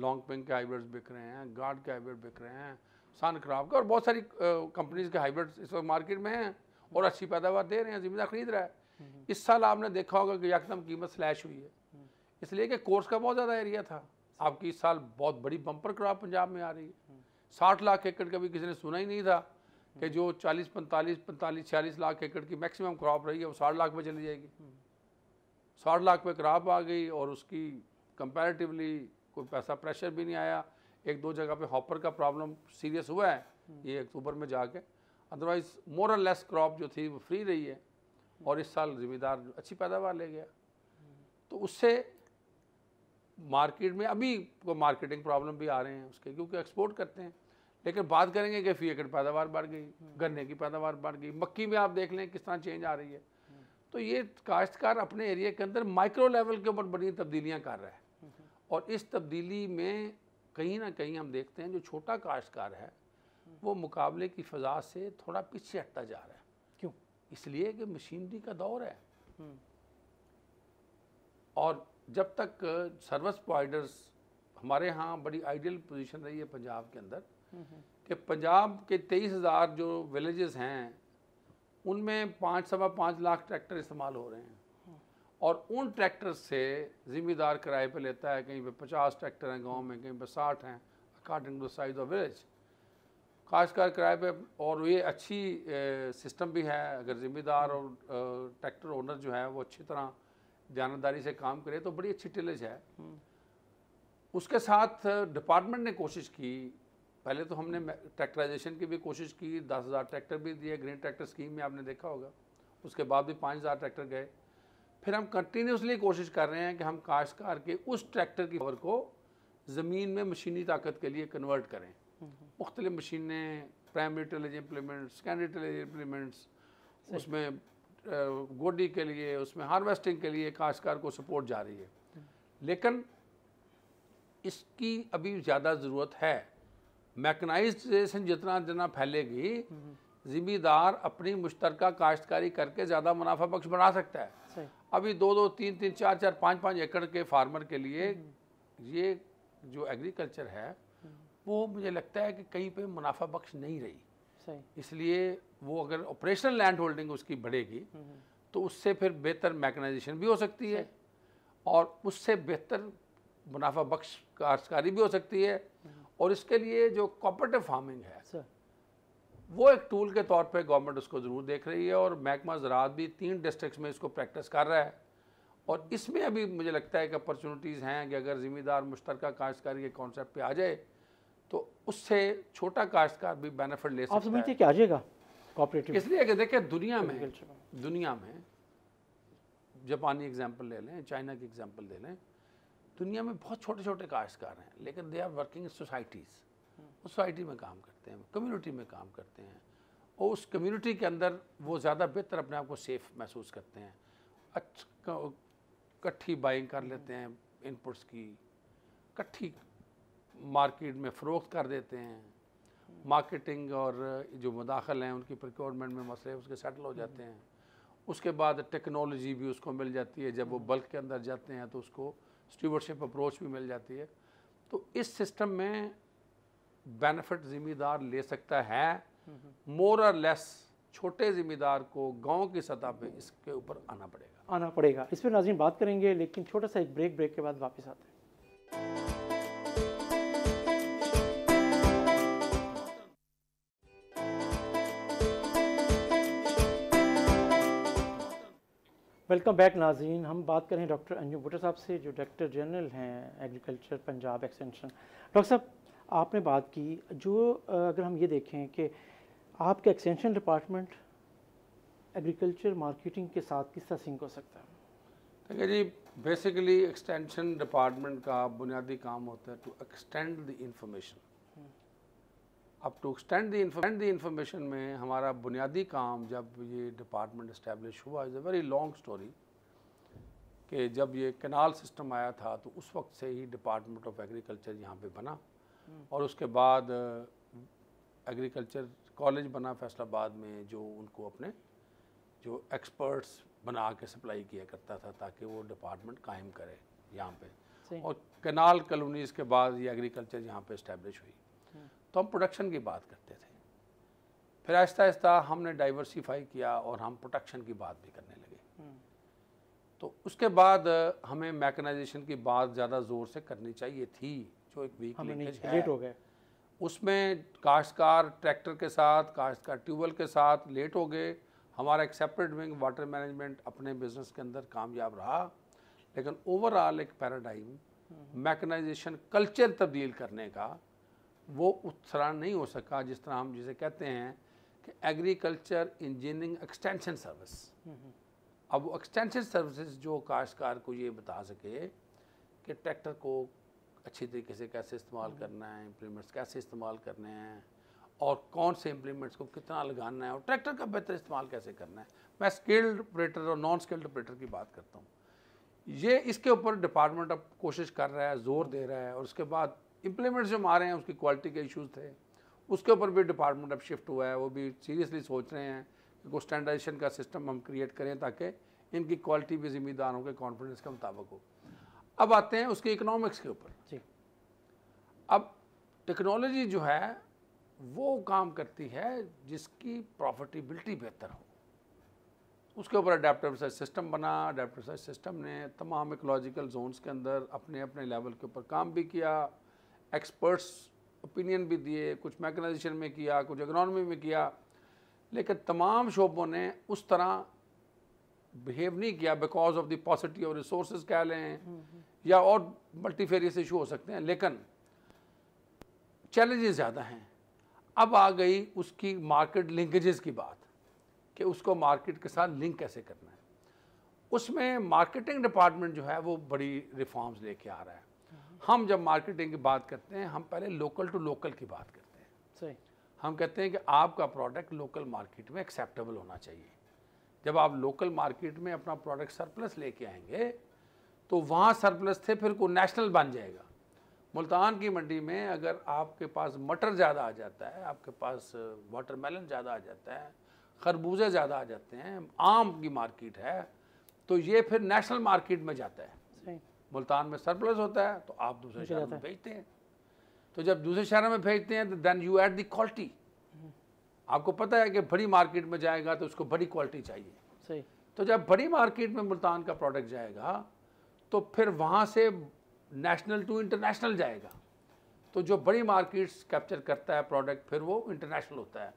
S2: लॉन्ग पिंग के हाइब्रिड्स बिक रहे हैं गार्ड के हाइब्रिड बिक रहे हैं सन क्राफ्ट के और बहुत सारी कंपनीज के हाइब्रिड्स इस वक्त मार्केट में हैं और अच्छी पैदावार दे रहे हैं जिम्मेदार खरीद रहा है हम्म। इस साल आपने देखा होगा कि यकदम कीमत स्लैश हुई है हम्म। इसलिए कि कोर्स का बहुत ज़्यादा एरिया था आपकी इस साल बहुत बड़ी बम्पर क्रॉप पंजाब में आ रही है हम्म। साठ लाख एकड़ का भी किसी ने सुना ही नहीं था कि जो चालीस पैंतालीस पैंतालीस छियालीस लाख एकड़ की मैक्सिमम क्रॉप रही है वो साठ लाख में चली जाएगी साठ लाख में क्रॉप आ गई और उसकी कंपैरेटिवली कोई पैसा प्रेशर भी नहीं आया एक दो जगह पे हॉपर का प्रॉब्लम सीरियस हुआ है हम्म। ये अक्टूबर में जाके अदरवाइज मोर लेस क्रॉप जो थी वो फ्री रही है हम्म। और इस साल जिम्मेदार अच्छी पैदावार ले गया हम्म। तो उससे मार्केट में अभी को मार्केटिंग प्रॉब्लम भी आ रहे हैं उसके क्योंकि एक्सपोर्ट करते हैं लेकिन बात करेंगे कि फी एकड़ पैदावार बढ़ गई गन्ने की पैदावार बढ़ गई मक्की में आप देख लें किस तरह चेंज आ रही है तो ये काश्तकार अपने एरिया के अंदर माइक्रो लेवल के ऊपर बड़ी तब्दीलियाँ कर रहा है और इस तब्दीली में कहीं ना कहीं हम देखते हैं जो छोटा काश्तकार है वो मुकाबले की फ़जा से थोड़ा पीछे हटता जा रहा है क्यों इसलिए कि मशीनरी का दौर है हम्म। और जब तक सर्विस प्रोवाइडर्स हमारे यहाँ बड़ी आइडियल पोजीशन रही है पंजाब के अंदर हम्म। कि पंजाब के तेईस हज़ार जो विलेजेस हैं उनमें पाँच सवा पाँच लाख ट्रैक्टर इस्तेमाल हो रहे हैं और उन ट्रैक्टर से ज़िम्मेदार किराए पे लेता है कहीं पे पचास ट्रैक्टर हैं गांव में कहीं पे साठ हैं according to size of village खासकर किराए पे और ये अच्छी ए, सिस्टम भी है अगर ज़िम्मेदार और ट्रैक्टर ओनर जो है वो अच्छी तरह जानदारी से काम करे तो बड़ी अच्छी टिलेज है हम्म। उसके साथ डिपार्टमेंट ने कोशिश की पहले तो हमने ट्रैक्टराइजेशन हम्म। की भी कोशिश की दस हज़ार ट्रैक्टर भी दिए ग्रीन ट्रैक्टर स्कीम में आपने देखा होगा उसके बाद भी पाँच हज़ार ट्रैक्टर गए फिर हम कंटिन्यूसली कोशिश कर रहे हैं कि हम काश्तकार के उस ट्रैक्टर की पावर को ज़मीन में मशीनी ताकत के लिए कन्वर्ट करें मुख्तलि मशीनें प्राइमरी टेलेज इम्प्लीमेंट्स कैंडी टेलेज इम्प्लीमेंट्स उसमें गोडी के लिए उसमें हार्वेस्टिंग के लिए काश्तकार को सपोर्ट जा रही है लेकिन इसकी अभी ज़्यादा ज़रूरत है मैकनाइजेशन जितना जितना फैलेगी हम्म। ज़िम्मेदार अपनी मुश्तरक काश्तकारी करके ज़्यादा मुनाफा बख्श बढ़ा सकता है अभी दो दो तीन तीन चार चार पाँच पाँच एकड़ के फार्मर के लिए ये जो एग्रीकल्चर है वो मुझे लगता है कि कहीं पे मुनाफा बख्श नहीं रही इसलिए वो अगर ऑपरेशनल लैंड होल्डिंग उसकी बढ़ेगी तो उससे फिर बेहतर मैकेनाइजेशन भी हो सकती है और उससे बेहतर मुनाफा बख्श काश्तकारी भी हो सकती है और इसके लिए जो कॉपरेटिव फार्मिंग है वो एक टूल के तौर पे गवर्नमेंट उसको ज़रूर देख रही है और महकमा ज़रात भी तीन डिस्ट्रिक्स में इसको प्रैक्टिस कर रहा है और इसमें अभी मुझे लगता है कि अपॉर्चुनिटीज़ हैं कि अगर ज़िम्मेदार मुश्तरक काश्तकारी के कॉन्सेप्ट आ जाए तो उससे छोटा काश्तकार भी बेनिफिट ले सकता है क्या
S1: आ जाएगा कॉपरेटिव इसलिए
S2: कि देखिए दुनिया में दुनिया में जापानी एग्जाम्पल ले लें चाइना की एग्जाम्पल ले लें दुनिया में बहुत छोटे छोटे काश्तकार हैं लेकिन they are working societies society में काम कर करते हैं कम्युनिटी में काम करते हैं और उस कम्युनिटी के अंदर वो ज़्यादा बेहतर अपने आप को सेफ महसूस करते हैं अच्छा कट्ठी बाइंग कर लेते हैं इनपुट्स की कट्ठी मार्केट में फ़रोख्त कर देते हैं मार्केटिंग और जो मुदाखल हैं उनकी प्रिक्योरमेंट में मसले उसके सेटल हो जाते हैं उसके बाद टेक्नोलॉजी भी उसको मिल जाती है जब वो बल्क के अंदर जाते हैं तो उसको स्टीवरशिप अप्रोच भी मिल जाती है तो इस सिस्टम में बेनिफिट जिम्मेदार ले सकता है मोर और लेस छोटे जिम्मेदार को गांव की सतह पे इसके
S1: ऊपर आना पड़ेगा आना पड़ेगा इस पर नाजिम बात करेंगे लेकिन छोटा सा एक ब्रेक ब्रेक के बाद वापस आते हैं वेलकम बैक नाजीन हम बात करें डॉक्टर अंजू भुटा साहब से जो डायरेक्टर जनरल हैं एग्रीकल्चर पंजाब एक्सटेंशन डॉक्टर साहब आपने बात की जो अगर हम ये देखें कि आपके एक्सटेंशन डिपार्टमेंट एग्रीकल्चर मार्केटिंग के साथ किस तरह सिंक हो सकता है
S2: देखिए जी बेसिकली एक्सटेंशन डिपार्टमेंट का बुनियादी काम होता है टू एक्सटेंड द इंफॉर्मेशन अब to extend the informant the information में हमारा बुनियादी काम जब ये डिपार्टमेंट इस्टेब्लिश हुआ is a very long story कि जब ये कैनाल सिस्टम आया था तो उस वक्त से ही डिपार्टमेंट ऑफ एग्रीकल्चर यहाँ पे बना और उसके बाद एग्रीकल्चर कॉलेज बना फैसलाबाद में जो उनको अपने जो एक्सपर्ट्स बना के सप्लाई किया करता था ताकि वो डिपार्टमेंट कायम करे यहाँ पे और कैनाल कलोनीज के बाद ये एग्रीकल्चर यहाँ पे इस्टेब्लिश हुई हम्म। तो हम प्रोडक्शन की बात करते थे फिर आहिस्ता आहिस्ता हमने डाइवर्सीफाई किया और हम प्रोडक्शन की बात भी करने लगे हम्म। तो उसके बाद हमें मैकेनाइजेशन की बात ज़्यादा ज़ोर से करनी चाहिए थी जो एक वीक लेट हो गए उसमें काश्तकार ट्रैक्टर के साथ काश्तकार ट्यूबवेल के साथ लेट हो गए हमारा एक सेपरेट विंग वाटर मैनेजमेंट अपने बिजनेस के अंदर कामयाब रहा लेकिन ओवरऑल एक पैराडाइम मैकेनाइजेशन कल्चर तब्दील करने का वो उस तरह नहीं हो सका जिस तरह हम जिसे कहते हैं कि एग्रीकल्चर इंजीनियरिंग एक्सटेंशन सर्विस अब वो एक्सटेंशन सर्विसेज जो काश्तकार को ये बता सके कि ट्रैक्टर को अच्छी तरीके से कैसे इस्तेमाल हम्म। करना है इम्प्लीमेंट्स कैसे इस्तेमाल करने हैं और कौन से इम्प्लीमेंट्स को कितना लगाना है और ट्रैक्टर का बेहतर इस्तेमाल कैसे करना है मैं स्किल्ड ऑपरेटर और नॉन स्किल्ड ऑपरेटर की बात करता हूँ ये इसके ऊपर डिपार्टमेंट अब कोशिश कर रहा है जोर दे रहा है और उसके बाद इम्प्लीमेंट्स जो मारे हैं उसकी क्वालिटी के इशूज़ थे उसके ऊपर भी डिपार्टमेंट अब शिफ्ट हुआ है वो भी सीरियसली सोच रहे हैं कि कोई स्टैंडर्डाइजेशन का सिस्टम हम क्रिएट करें ताकि इनकी क्वालिटी भी जिम्मेदारों के कॉन्फिडेंस के मुताबिक हो अब आते हैं उसके इकोनॉमिक्स के ऊपर अब टेक्नोलॉजी जो है वो काम करती है जिसकी प्रॉफिटेबिलिटी बेहतर हो उसके ऊपर अडेप्टिव रिसर्च सिस्टम बना अडेप्टिव रिसर्च सिस्टम ने तमाम इकोलॉजिकल जोन्स के अंदर अपने अपने लेवल के ऊपर काम भी किया एक्सपर्ट्स ओपिनियन भी दिए कुछ मैकेनाइजेशन में किया कुछ इकोनॉमी में किया लेकिन तमाम शोबों ने उस तरह बिहेव नहीं किया because of the paucity of resource कह लें हम्म, हम्म। या और मल्टीफेरियस इशू हो सकते हैं लेकिन चैलेंजेस ज़्यादा हैं अब आ गई उसकी मार्केट लिंकेजेस की बात कि उसको मार्केट के साथ लिंक कैसे करना है उसमें मार्केटिंग डिपार्टमेंट जो है वो बड़ी रिफॉर्म्स लेके आ रहा है हम्म। हम जब मार्केटिंग की बात करते हैं हम पहले लोकल टू लोकल की बात करते हैं सही हम कहते हैं कि आपका प्रोडक्ट लोकल मार्केट में एक्सेप्टेबल होना चाहिए जब आप लोकल मार्केट में अपना प्रोडक्ट सरप्लस लेके आएंगे तो वहाँ सरप्लस थे फिर को नेशनल बन जाएगा मुल्तान की मंडी में अगर आपके पास मटर ज़्यादा आ जाता है आपके पास वाटरमेलन ज़्यादा आ जाता है खरबूजे ज़्यादा आ जाते हैं आम की मार्केट है तो ये फिर नेशनल मार्केट में जाता है मुल्तान में सरप्लस होता है तो आप तो दूसरे शहर में भेजते हैं तो जब दूसरे शहरों में भेजते हैं तो then you at the quality आपको पता है कि बड़ी मार्केट में जाएगा तो उसको बड़ी क्वालिटी चाहिए सही तो जब बड़ी मार्केट में मुल्तान का प्रोडक्ट जाएगा तो फिर वहाँ से नेशनल टू इंटरनेशनल जाएगा तो जो बड़ी मार्केट्स कैप्चर करता है प्रोडक्ट फिर वो इंटरनेशनल होता है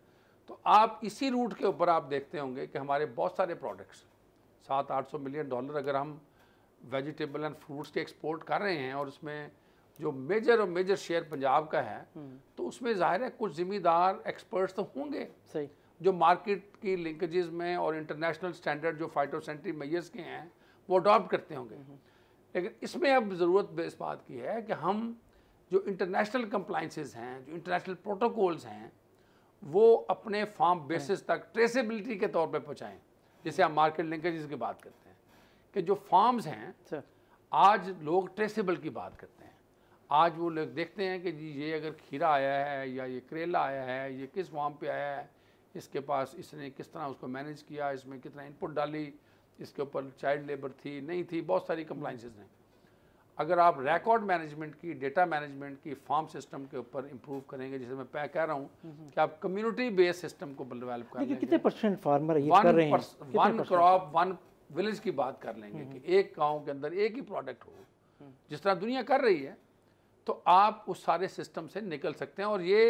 S2: तो आप इसी रूट के ऊपर आप देखते होंगे कि हमारे बहुत सारे प्रोडक्ट्स सात आठ सौ मिलियन डॉलर अगर हम वेजिटेबल एंड फ्रूट्स के एक्सपोर्ट कर रहे हैं और उसमें जो मेजर और मेजर शेयर पंजाब का है हम्म। तो उसमें जाहिर है कुछ जिम्मेदार एक्सपर्ट्स तो होंगे सही जो मार्केट की लिंकेजेस में और इंटरनेशनल स्टैंडर्ड जो फाइटोसेंट्री मेजर्स के हैं वो अडॉप्ट करते होंगे हम्म। लेकिन इसमें अब ज़रूरत इस बात की है कि हम जो इंटरनेशनल कंप्लाइंसेज हैं जो इंटरनेशनल प्रोटोकॉल्स हैं वो अपने फार्म हम्म। बेसिस तक ट्रेसेबिलिटी के तौर पर पहुँचाएँ जैसे हम मार्केट लिंकेजेस की बात करते हैं कि जो फार्म्स हैं आज लोग ट्रेसेबल की बात करते हैं आज वो लोग देखते हैं कि जी ये अगर खीरा आया है या ये करेला आया है ये किस फॉर्म पे आया है इसके पास इसने किस तरह उसको मैनेज किया इसमें कितना इनपुट डाली इसके ऊपर चाइल्ड लेबर थी नहीं थी बहुत सारी कंप्लाइंसेज हैं अगर आप रिकॉर्ड मैनेजमेंट की डेटा मैनेजमेंट की फार्म सिस्टम के ऊपर इंप्रूव करेंगे जैसे मैं पै कह रहा हूँ हम्म, हम्म। कि आप कम्युनिटी बेस्ड सिस्टम को डेवलप करेंगे कितने
S1: परसेंट फार्मर ये कर रहे हैं वन क्रॉप
S2: वन विलेज की बात कर लेंगे हम्म, कि एक गांव के अंदर एक ही प्रोडक्ट हो जिस तरह दुनिया कर रही है तो आप उस सारे सिस्टम से निकल सकते हैं और ये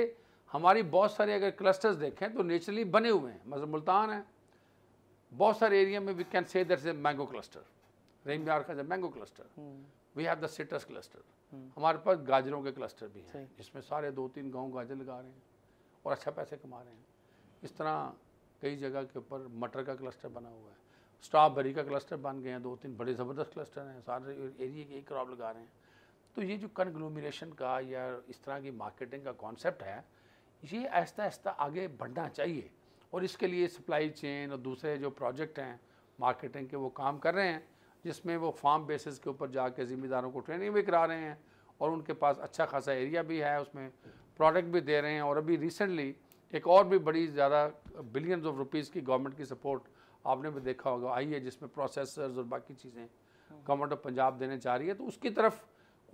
S2: हमारी बहुत सारे अगर क्लस्टर्स देखें तो नेचुरली बने हुए हैं मजर मतलब मुल्तान है बहुत सारे एरिया में वी कैन से दर से मैंगो क्लस्टर रेम बिहार का mango cluster we have the citrus cluster हमारे पास गाजरों के क्लस्टर भी हैं जिसमें सारे दो तीन गांव गाजर लगा रहे हैं और अच्छा पैसे कमा रहे हैं इस तरह कई जगह के ऊपर मटर का क्लस्टर बना हुआ है स्ट्रॉबेरी का क्लस्टर बन गए हैं दो तीन बड़े ज़बरदस्त क्लस्टर हैं सारे एरिए के एक क्रॉप लगा रहे हैं तो ये जो कन्ग्लोमरेशन का या इस तरह की मार्केटिंग का कॉन्सेप्ट है ये आहिस्ता आहिस्ता आगे बढ़ना चाहिए और इसके लिए सप्लाई चेन और दूसरे जो प्रोजेक्ट हैं मार्केटिंग के वो काम कर रहे हैं जिसमें वो फार्म बेसिस के ऊपर जाके ज़िम्मेदारों को ट्रेनिंग भी करा रहे हैं और उनके पास अच्छा खासा एरिया भी है उसमें प्रोडक्ट भी दे रहे हैं और अभी रिसेंटली एक और भी बड़ी ज़्यादा बिलियन ऑफ रुपीज़ की गवर्नमेंट की सपोर्ट आपने भी देखा होगा आई है जिसमें प्रोसेसर्स और बाकी चीज़ें गवर्नमेंट ऑफ पंजाब देने जा रही है तो उसकी तरफ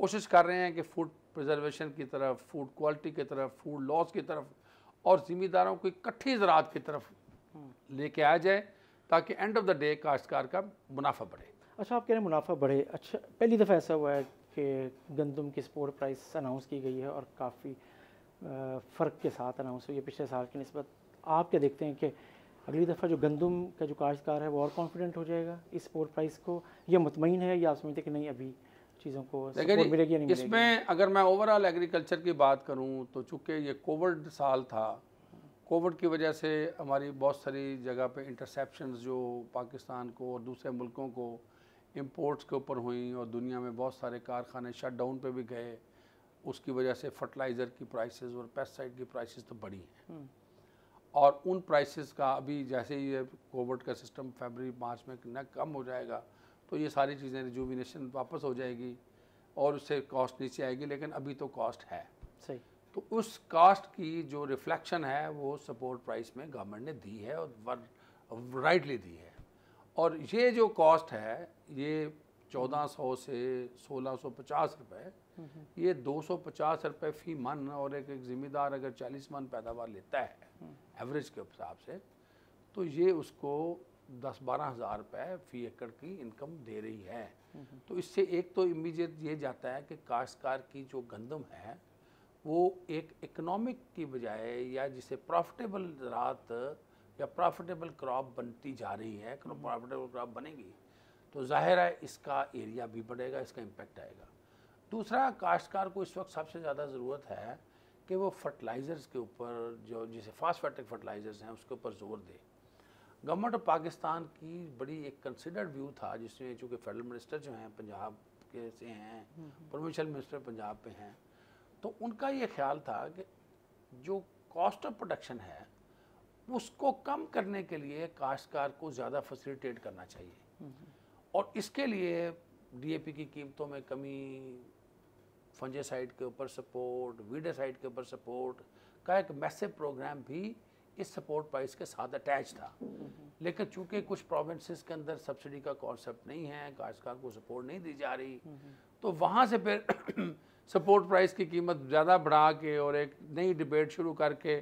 S2: कोशिश कर रहे हैं कि फूड प्रिजर्वेशन की तरफ फूड क्वालिटी की तरफ फूड लॉस की तरफ और ज़िम्मेदारों को इकट्ठी ज़रात की तरफ लेके आया जाए ताकि एंड ऑफ द डे काश्तकार का मुनाफा बढ़े
S1: अच्छा आप कह रहे हैं मुनाफा बढ़े अच्छा पहली दफ़ा ऐसा हुआ है कि गंदम की स्पोर्ट प्राइस अनाउंस की गई है और काफ़ी फ़र्क के साथ अनाउंस हुई है पिछले साल की नस्बत आप क्या देखते हैं कि अगली दफ़ा जो गंदम का जो काश्तकार है वो और कॉन्फिडेंट हो जाएगा इस स्पोर्ट प्राइस को यह मुतमिन है या आप समझते कि नहीं अभी चीज़ों को मिलेगी नहीं
S2: इसमें अगर मैं ओवरऑल एग्रीकल्चर की बात करूँ तो चूँकि ये कोविड साल था कोविड की वजह से हमारी बहुत सारी जगह पे इंटरसेप्शन जो पाकिस्तान को और दूसरे मुल्कों को इम्पोर्ट्स के ऊपर हुई और दुनिया में बहुत सारे कारखाने शट डाउन पर भी गए उसकी वजह से फर्टिलाइज़र की प्राइसेस और पेस्टसाइड की प्राइसेस तो बढ़ी हैं हम्म। और उन प्राइसेस का अभी जैसे ही ये कोविड का सिस्टम फरवरी मार्च में न कम हो जाएगा तो ये सारी चीज़ें रिजूमिनेशन वापस हो जाएगी और उससे कॉस्ट नीचे आएगी लेकिन अभी तो कॉस्ट है सही तो उस कास्ट की जो रिफ्लेक्शन है वो सपोर्ट प्राइस में गवर्नमेंट ने दी है और राइटली दी है और ये जो कॉस्ट है ये 1400 से 1650 रुपए ये 250 रुपए फी मन और एक एक ज़िम्मेदार अगर 40 मन पैदावार लेता है एवरेज हम्म। के हिसाब से तो ये उसको दस बारह हज़ार रुपये फी एकड़ की इनकम दे रही है हम्म, हम्म। तो इससे एक तो इमीजिएट ये जाता है कि काश्तकार की जो गंदम है वो एक इकोनॉमिक की बजाय या जिसे प्रॉफिटेबल रात या प्रॉफिटेबल क्रॉप बनती जा रही है प्रॉफिटेबल हम्म। क्रॉप बनेगी तो जाहिर है इसका एरिया भी बढ़ेगा इसका इम्पेक्ट आएगा दूसरा काश्तकार को इस वक्त सबसे ज़्यादा ज़रूरत है कि वो फर्टिलाइज़र्स के ऊपर जो जैसे फास्फेटिक फर्टिलाइज़र्स हैं उसके ऊपर जोर दें गवर्नमेंट ऑफ पाकिस्तान की बड़ी एक कंसिडर्ड व्यू था जिसमें चूँकि फेडरल मिनिस्टर जो हैं पंजाब के से हैं प्रोविंशियल हम्म, मिनिस्टर हम्म। पंजाब पे हैं तो उनका ये ख्याल था कि जो कॉस्ट ऑफ प्रोडक्शन है उसको कम करने के लिए काश्तकार को ज़्यादा फैसिलिटेट करना चाहिए हम्म, और इसके लिए डीएपी की कीमतों में कमी फंजे साइड के ऊपर सपोर्ट वीडे साइड के ऊपर सपोर्ट का एक मैसेव प्रोग्राम भी इस सपोर्ट प्राइस के साथ अटैच था लेकिन चूंकि कुछ प्रोविंसेस के अंदर सब्सिडी का कॉन्सेप्ट नहीं है काश्तकार को सपोर्ट नहीं दी जा रही तो वहाँ से फिर सपोर्ट प्राइस की कीमत ज़्यादा बढ़ा के और एक नई डिबेट शुरू करके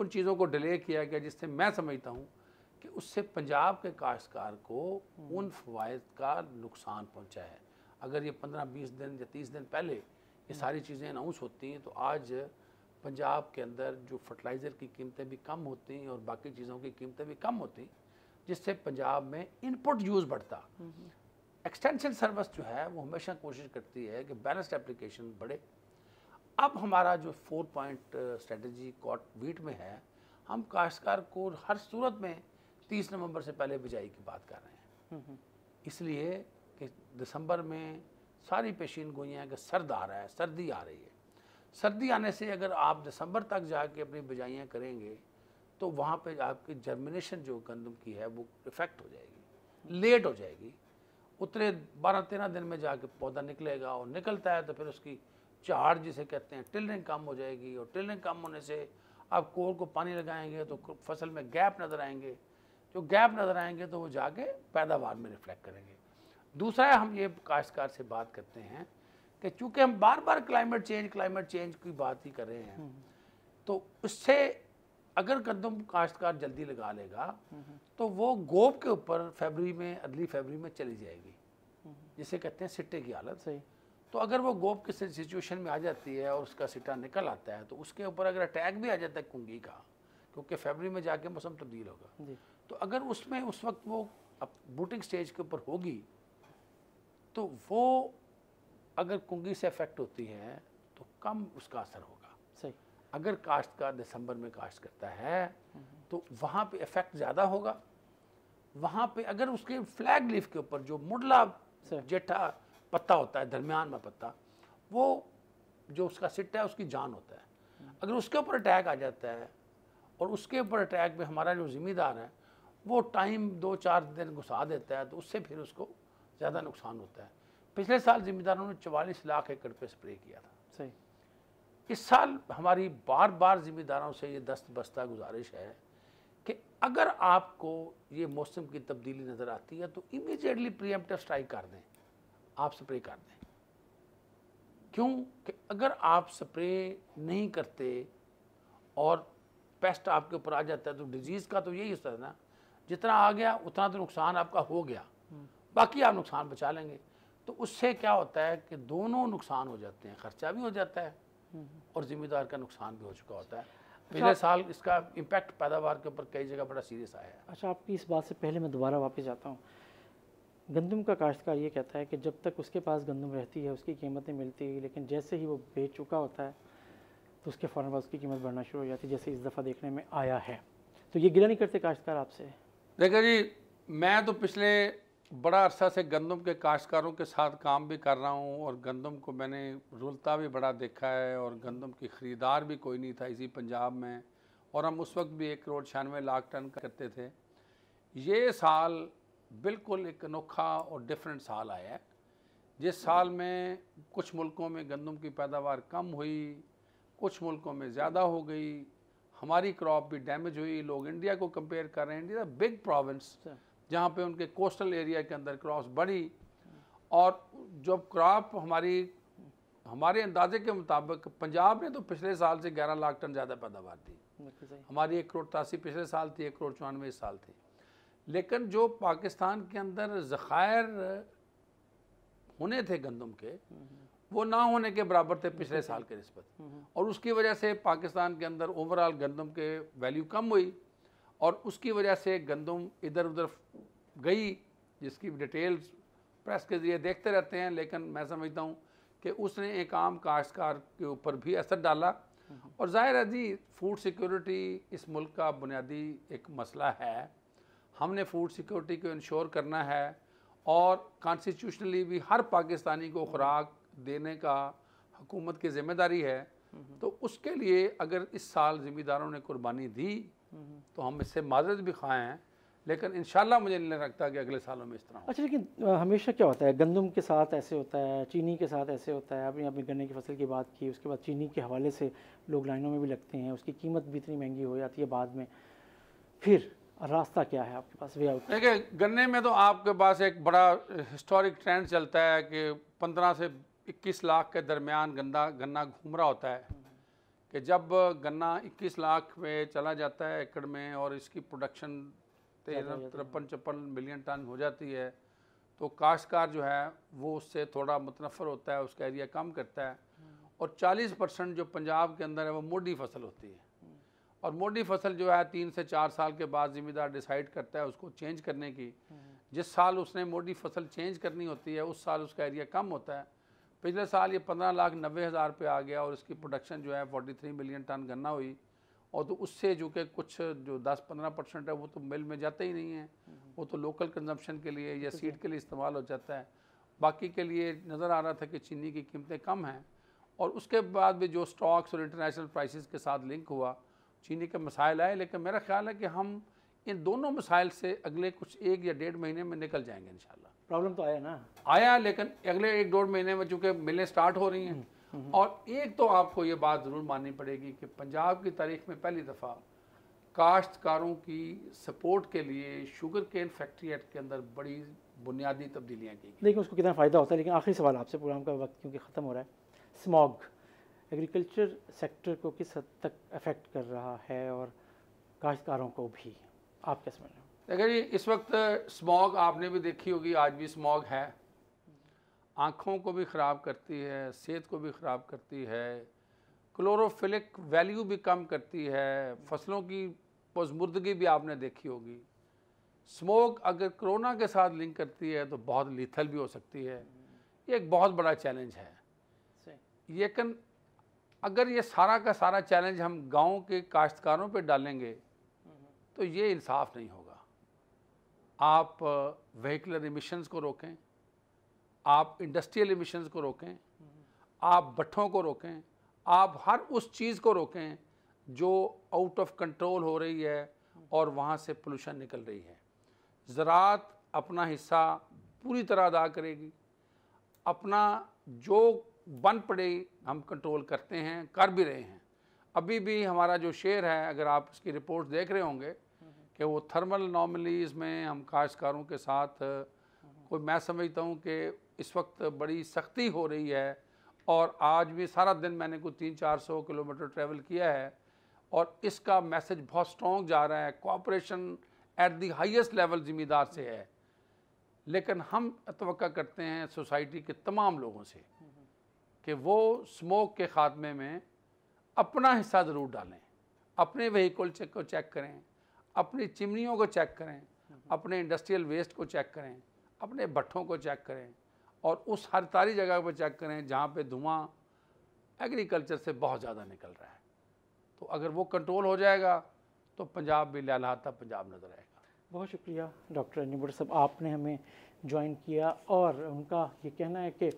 S2: उन चीज़ों को डिले किया गया जिससे मैं समझता हूँ कि उससे पंजाब के काश्तकार को उन फवायद का नुकसान पहुँचा है अगर ये पंद्रह बीस दिन या तीस दिन पहले ये सारी चीज़ें अनाउंस होती हैं तो आज पंजाब के अंदर जो फर्टिलाइज़र की कीमतें भी कम होती और बाकी चीज़ों की कीमतें भी कम होती जिससे पंजाब में इनपुट यूज़ बढ़ता एक्सटेंशन सर्विस जो है वो हमेशा कोशिश करती है कि बैलेंस्ड एप्लीकेशन बढ़े अब हमारा जो four point strategy cotton wheat में है हम काश्तकार को हर सूरत में तीस नवंबर से पहले बिजाई की बात कर रहे हैं इसलिए कि दिसंबर में सारी पेशीन गोइयाँ के सर्द आ रहा है सर्दी आ रही है सर्दी आने से अगर आप दिसंबर तक जाके अपनी बिजाइयाँ करेंगे तो वहाँ पे आपकी जर्मिनेशन जो गंदम की है वो इफेक्ट हो जाएगी लेट हो जाएगी उतने बारह तेरह दिन में जाके पौधा निकलेगा और निकलता है तो फिर उसकी चार जिसे कहते हैं टिलरिंग कम हो जाएगी और टिलरिंग कम होने से आप कोर को पानी लगाएंगे तो फसल में गैप नज़र आएंगे जो गैप नज़र आएंगे तो वो जाके पैदावार में रिफ्लेक्ट करेंगे दूसरा हम ये काश्तकार से बात करते हैं कि चूंकि हम बार बार क्लाइमेट चेंज क्लाइमेट चेंज की बात ही कर रहे हैं हम्म। तो उससे अगर कदम काश्तकार जल्दी लगा लेगा हम्म। तो वो गोब के ऊपर फेबरी में अगली फेबरी में चली जाएगी हम्म। जिसे कहते हैं सिट्टे की हालत सही तो अगर वो गोब किसी सिचुएशन में आ जाती है और उसका सिटा निकल आता है तो उसके ऊपर अगर अटैक भी आ जाता है कुंगी का क्योंकि फेबरी में जाके मौसम तब्दील होगा तो अगर उसमें उस वक्त वो बूटिंग स्टेज के ऊपर होगी तो वो अगर कुंगी से अफेक्ट होती है तो कम उसका असर होगा सही अगर का दिसंबर में काश्त करता है हम्म, हम्म। तो वहाँ पे इफेक्ट ज़्यादा होगा वहाँ पे अगर उसके फ्लैग लीफ के ऊपर जो मुडला जेठा पत्ता होता है दरमियान में पत्ता वो जो उसका सिट है उसकी जान होता है हम्म। अगर उसके ऊपर अटैक आ जाता है और उसके ऊपर अटैक में हमारा जो ज़िम्मेदार है वो टाइम दो चार दिन घुसा देता है तो उससे फिर उसको ज़्यादा नुकसान होता है पिछले साल जिम्मेदारों ने चवालीस लाख एकड़ पे स्प्रे किया था सही इस साल हमारी बार बार जिम्मेदारों से ये दस्त बस्ता गुजारिश है कि अगर आपको ये मौसम की तब्दीली नज़र आती है तो इमीजिएटली प्रियमटिव स्ट्राइक कर दें आप स्प्रे कर दें क्यों कि अगर आप स्प्रे नहीं करते और पेस्ट आपके ऊपर आ जाता है तो डिजीज़ का तो यही हिस्सा है ना जितना आ गया उतना तो नुकसान आपका हो गया हम्म। बाकी आप नुकसान बचा लेंगे तो उससे क्या होता है कि दोनों नुकसान हो जाते हैं खर्चा भी हो जाता है हम्म। और ज़िम्मेदार का नुकसान भी हो चुका होता है अच्छा, पिछले साल इसका इम्पैक्ट पैदावार के ऊपर कई जगह बड़ा सीरियस आया है
S1: अच्छा आपकी इस बात से पहले मैं दोबारा वापस जाता हूँ गंदम का काश्तकार ये कहता है कि जब तक उसके पास गंदम रहती है उसकी कीमतें मिलती है लेकिन जैसे ही वो बेच चुका होता है तो उसके फ़ौरन बाद उसकी कीमत बढ़ना शुरू हो जाती है जैसे इस दफ़ा देखने में आया है तो ये गिला नहीं करते काश्तकार आपसे
S2: देखा जी मैं तो पिछले बड़ा अरसा से गंदम के काश्तकारों के साथ काम भी कर रहा हूँ और गंदम को मैंने रुलता भी बड़ा देखा है और गंदम की ख़रीदार भी कोई नहीं था इसी पंजाब में और हम उस वक्त भी एक करोड़ छियानवे लाख टन करते थे ये साल बिल्कुल एक अनोखा और डिफरेंट साल आया है जिस साल में कुछ मुल्कों में गंदम की पैदावार कम हुई कुछ मुल्कों में ज़्यादा हो गई हमारी क्रॉप भी डैमेज हुई लोग इंडिया को कंपेयर कर रहे हैं इंडिया बिग प्रोविंस जहाँ पे उनके कोस्टल एरिया के अंदर क्रॉप बढ़ी और जब क्रॉप हमारी हमारे अंदाजे के मुताबिक पंजाब ने तो पिछले साल से 11 लाख टन ज़्यादा पैदावार दी हमारी एक करोड़ तिरासी पिछले साल थी एक करोड़ चौरानवे इस साल थी लेकिन जो पाकिस्तान के अंदर ज़खायर होने थे गंदम के वो ना होने के बराबर थे पिछले साल के नस्बत हम्म। और उसकी वजह से पाकिस्तान के अंदर ओवरऑल गंदम के वैल्यू कम हुई और उसकी वजह से गंदम इधर उधर गई जिसकी डिटेल्स प्रेस के ज़रिए देखते रहते हैं लेकिन मैं समझता हूँ कि उसने एक आम काश्तकार के ऊपर भी असर डाला और ज़ाहिर है जी फूड सिक्योरिटी इस मुल्क का बुनियादी एक मसला है हमने फूड सिक्योरिटी को इंश्योर करना है और कॉन्स्टिट्यूशनली भी हर पाकिस्तानी को खुराक देने का हुकूमत की जिम्मेदारी है तो उसके लिए अगर इस साल ज़िम्मेदारों ने कुर्बानी दी तो हम इससे माजरत भी खाए हैं लेकिन इन मुझे नहीं लगता कि अगले सालों में इस तरह
S1: अच्छा लेकिन हमेशा क्या होता है गंदम के साथ ऐसे होता है चीनी के साथ ऐसे होता है आपने आपने गन्ने की फसल की बात की उसके बाद चीनी के हवाले से लोग लाइनों में भी लगते हैं उसकी कीमत भी इतनी महंगी हो जाती है बाद में फिर रास्ता क्या है आपके पास भैया
S2: देखिए गन्ने में तो आपके पास एक बड़ा हिस्टोरिक ट्रेंड चलता है कि पंद्रह से इक्कीस लाख के दरमियान गंदा गन्ना घूम रहा होता है कि जब गन्ना 21 लाख में चला जाता है एकड़ में और इसकी प्रोडक्शन तेरह तिरपन छप्पन मिलियन टन हो जाती है तो काश्तकार जो है वो उससे थोड़ा मुतनफ़र होता है उसका एरिया कम करता है हम्म। और 40 परसेंट जो पंजाब के अंदर है वो मोडी फसल होती है हम्म। और मोडी फसल जो है तीन से चार साल के बाद ज़िम्मेदार डिसाइड करता है उसको चेंज करने की हम्म। जिस साल उसने मोडी फसल चेंज करनी होती है उस साल उसका एरिया कम होता है पिछले साल ये पंद्रह लाख नब्बे हज़ार पे आ गया और इसकी प्रोडक्शन जो है फोर्टी थ्री मिलियन टन गन्ना हुई और तो उससे जो कि कुछ जो दस पंद्रह परसेंट है वो तो मिल में जाते ही नहीं है वो तो लोकल कंजम्पशन के लिए या सीड के लिए इस्तेमाल हो जाता है बाकी के लिए नज़र आ रहा था कि चीनी की कीमतें कम हैं और उसके बाद भी जो स्टॉक्स और इंटरनेशनल प्राइस के साथ लिंक हुआ चीनी के मसाइल आए लेकिन मेरा ख्याल है कि हम इन दोनों मसाइल से अगले कुछ एक या डेढ़ महीने में निकल जाएंगे इंशाल्लाह
S1: प्रॉब्लम तो आया ना
S2: आया लेकिन अगले एक डेढ़ महीने में चूंकि मिलने स्टार्ट हो रही हैं हम्म, हम्म, हम्म। और एक तो आपको ये बात ज़रूर माननी पड़ेगी कि पंजाब की तारीख में पहली दफ़ा काश्तकारों की सपोर्ट के लिए शुगर केन फैक्ट्री एक्ट के अंदर बड़ी बुनियादी तब्दीलियाँ की
S1: लेकिन उसको कितना फ़ायदा होता है लेकिन आखिरी सवाल आपसे प्रोग्राम का वक्त क्योंकि ख़त्म हो रहा है स्मॉग एग्रीकल्चर सेक्टर को किस हद तक अफेक्ट कर रहा है और काश्तकारों को भी आप क्या समझ रहे
S2: हैं देखिए जी इस वक्त स्मॉग आपने भी देखी होगी आज भी स्मॉग है आँखों को भी ख़राब करती है सेहत को भी ख़राब करती है क्लोरोफिलिक वैल्यू भी कम करती है फसलों की पजमुर्दगी भी आपने देखी होगी स्मोक अगर कोरोना के साथ लिंक करती है तो बहुत लीथल भी हो सकती है ये एक बहुत बड़ा चैलेंज है लेकिन अगर ये सारा का सारा चैलेंज हम गांव के काश्तकारों पे डालेंगे तो ये इंसाफ नहीं होगा आप वहीकुलर इमिशंस को रोकें आप इंडस्ट्रियल इमिशंस को रोकें आप भट्ठों को रोकें आप हर उस चीज़ को रोकें जो आउट ऑफ कंट्रोल हो रही है और वहाँ से पोल्यूशन निकल रही है ज़रात अपना हिस्सा पूरी तरह अदा करेगी अपना जो बन पड़े हम कंट्रोल करते हैं कर भी रहे हैं अभी भी हमारा जो शेयर है अगर आप इसकी रिपोर्ट देख रहे होंगे कि वो थर्मल नॉर्मलीज में हम काश्तकारों के साथ कोई मैं समझता हूँ कि इस वक्त बड़ी सख्ती हो रही है और आज भी सारा दिन मैंने कुछ तीन चार सौ किलोमीटर ट्रैवल किया है और इसका मैसेज बहुत स्ट्रॉन्ग जा रहा है cooperation at the highest level ज़िम्मेदार से है लेकिन हम तो करते हैं सोसाइटी के तमाम लोगों से कि वो स्मोक के ख़ात्मे में अपना हिस्सा ज़रूर डालें अपने व्हीकल चेक को चेक करें अपनी चिमनियों को चेक करें अपने इंडस्ट्रियल वेस्ट को चेक करें अपने भट्ठों को चेक करें और उस हर तारी जगह पर चेक करें जहाँ पे धुआं एग्रीकल्चर से बहुत ज़्यादा निकल रहा है तो अगर वो कंट्रोल हो जाएगा तो पंजाब भी लहलाता पंजाब नज़र आएगा
S1: बहुत शुक्रिया डॉक्टर अनिबर साहब आपने हमें ज्वाइन किया और उनका ये कहना है कि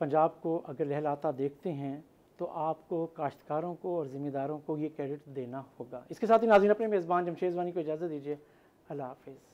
S1: पंजाब को अगर लहलाता देखते हैं तो आपको काश्तकारों को और ज़िम्मेदारों को ये क्रेडिट देना होगा इसके साथ ही नाजिन अपने मेज़बान जमशेजवानी को इजाज़त दीजिए अल्लाह हाफिज़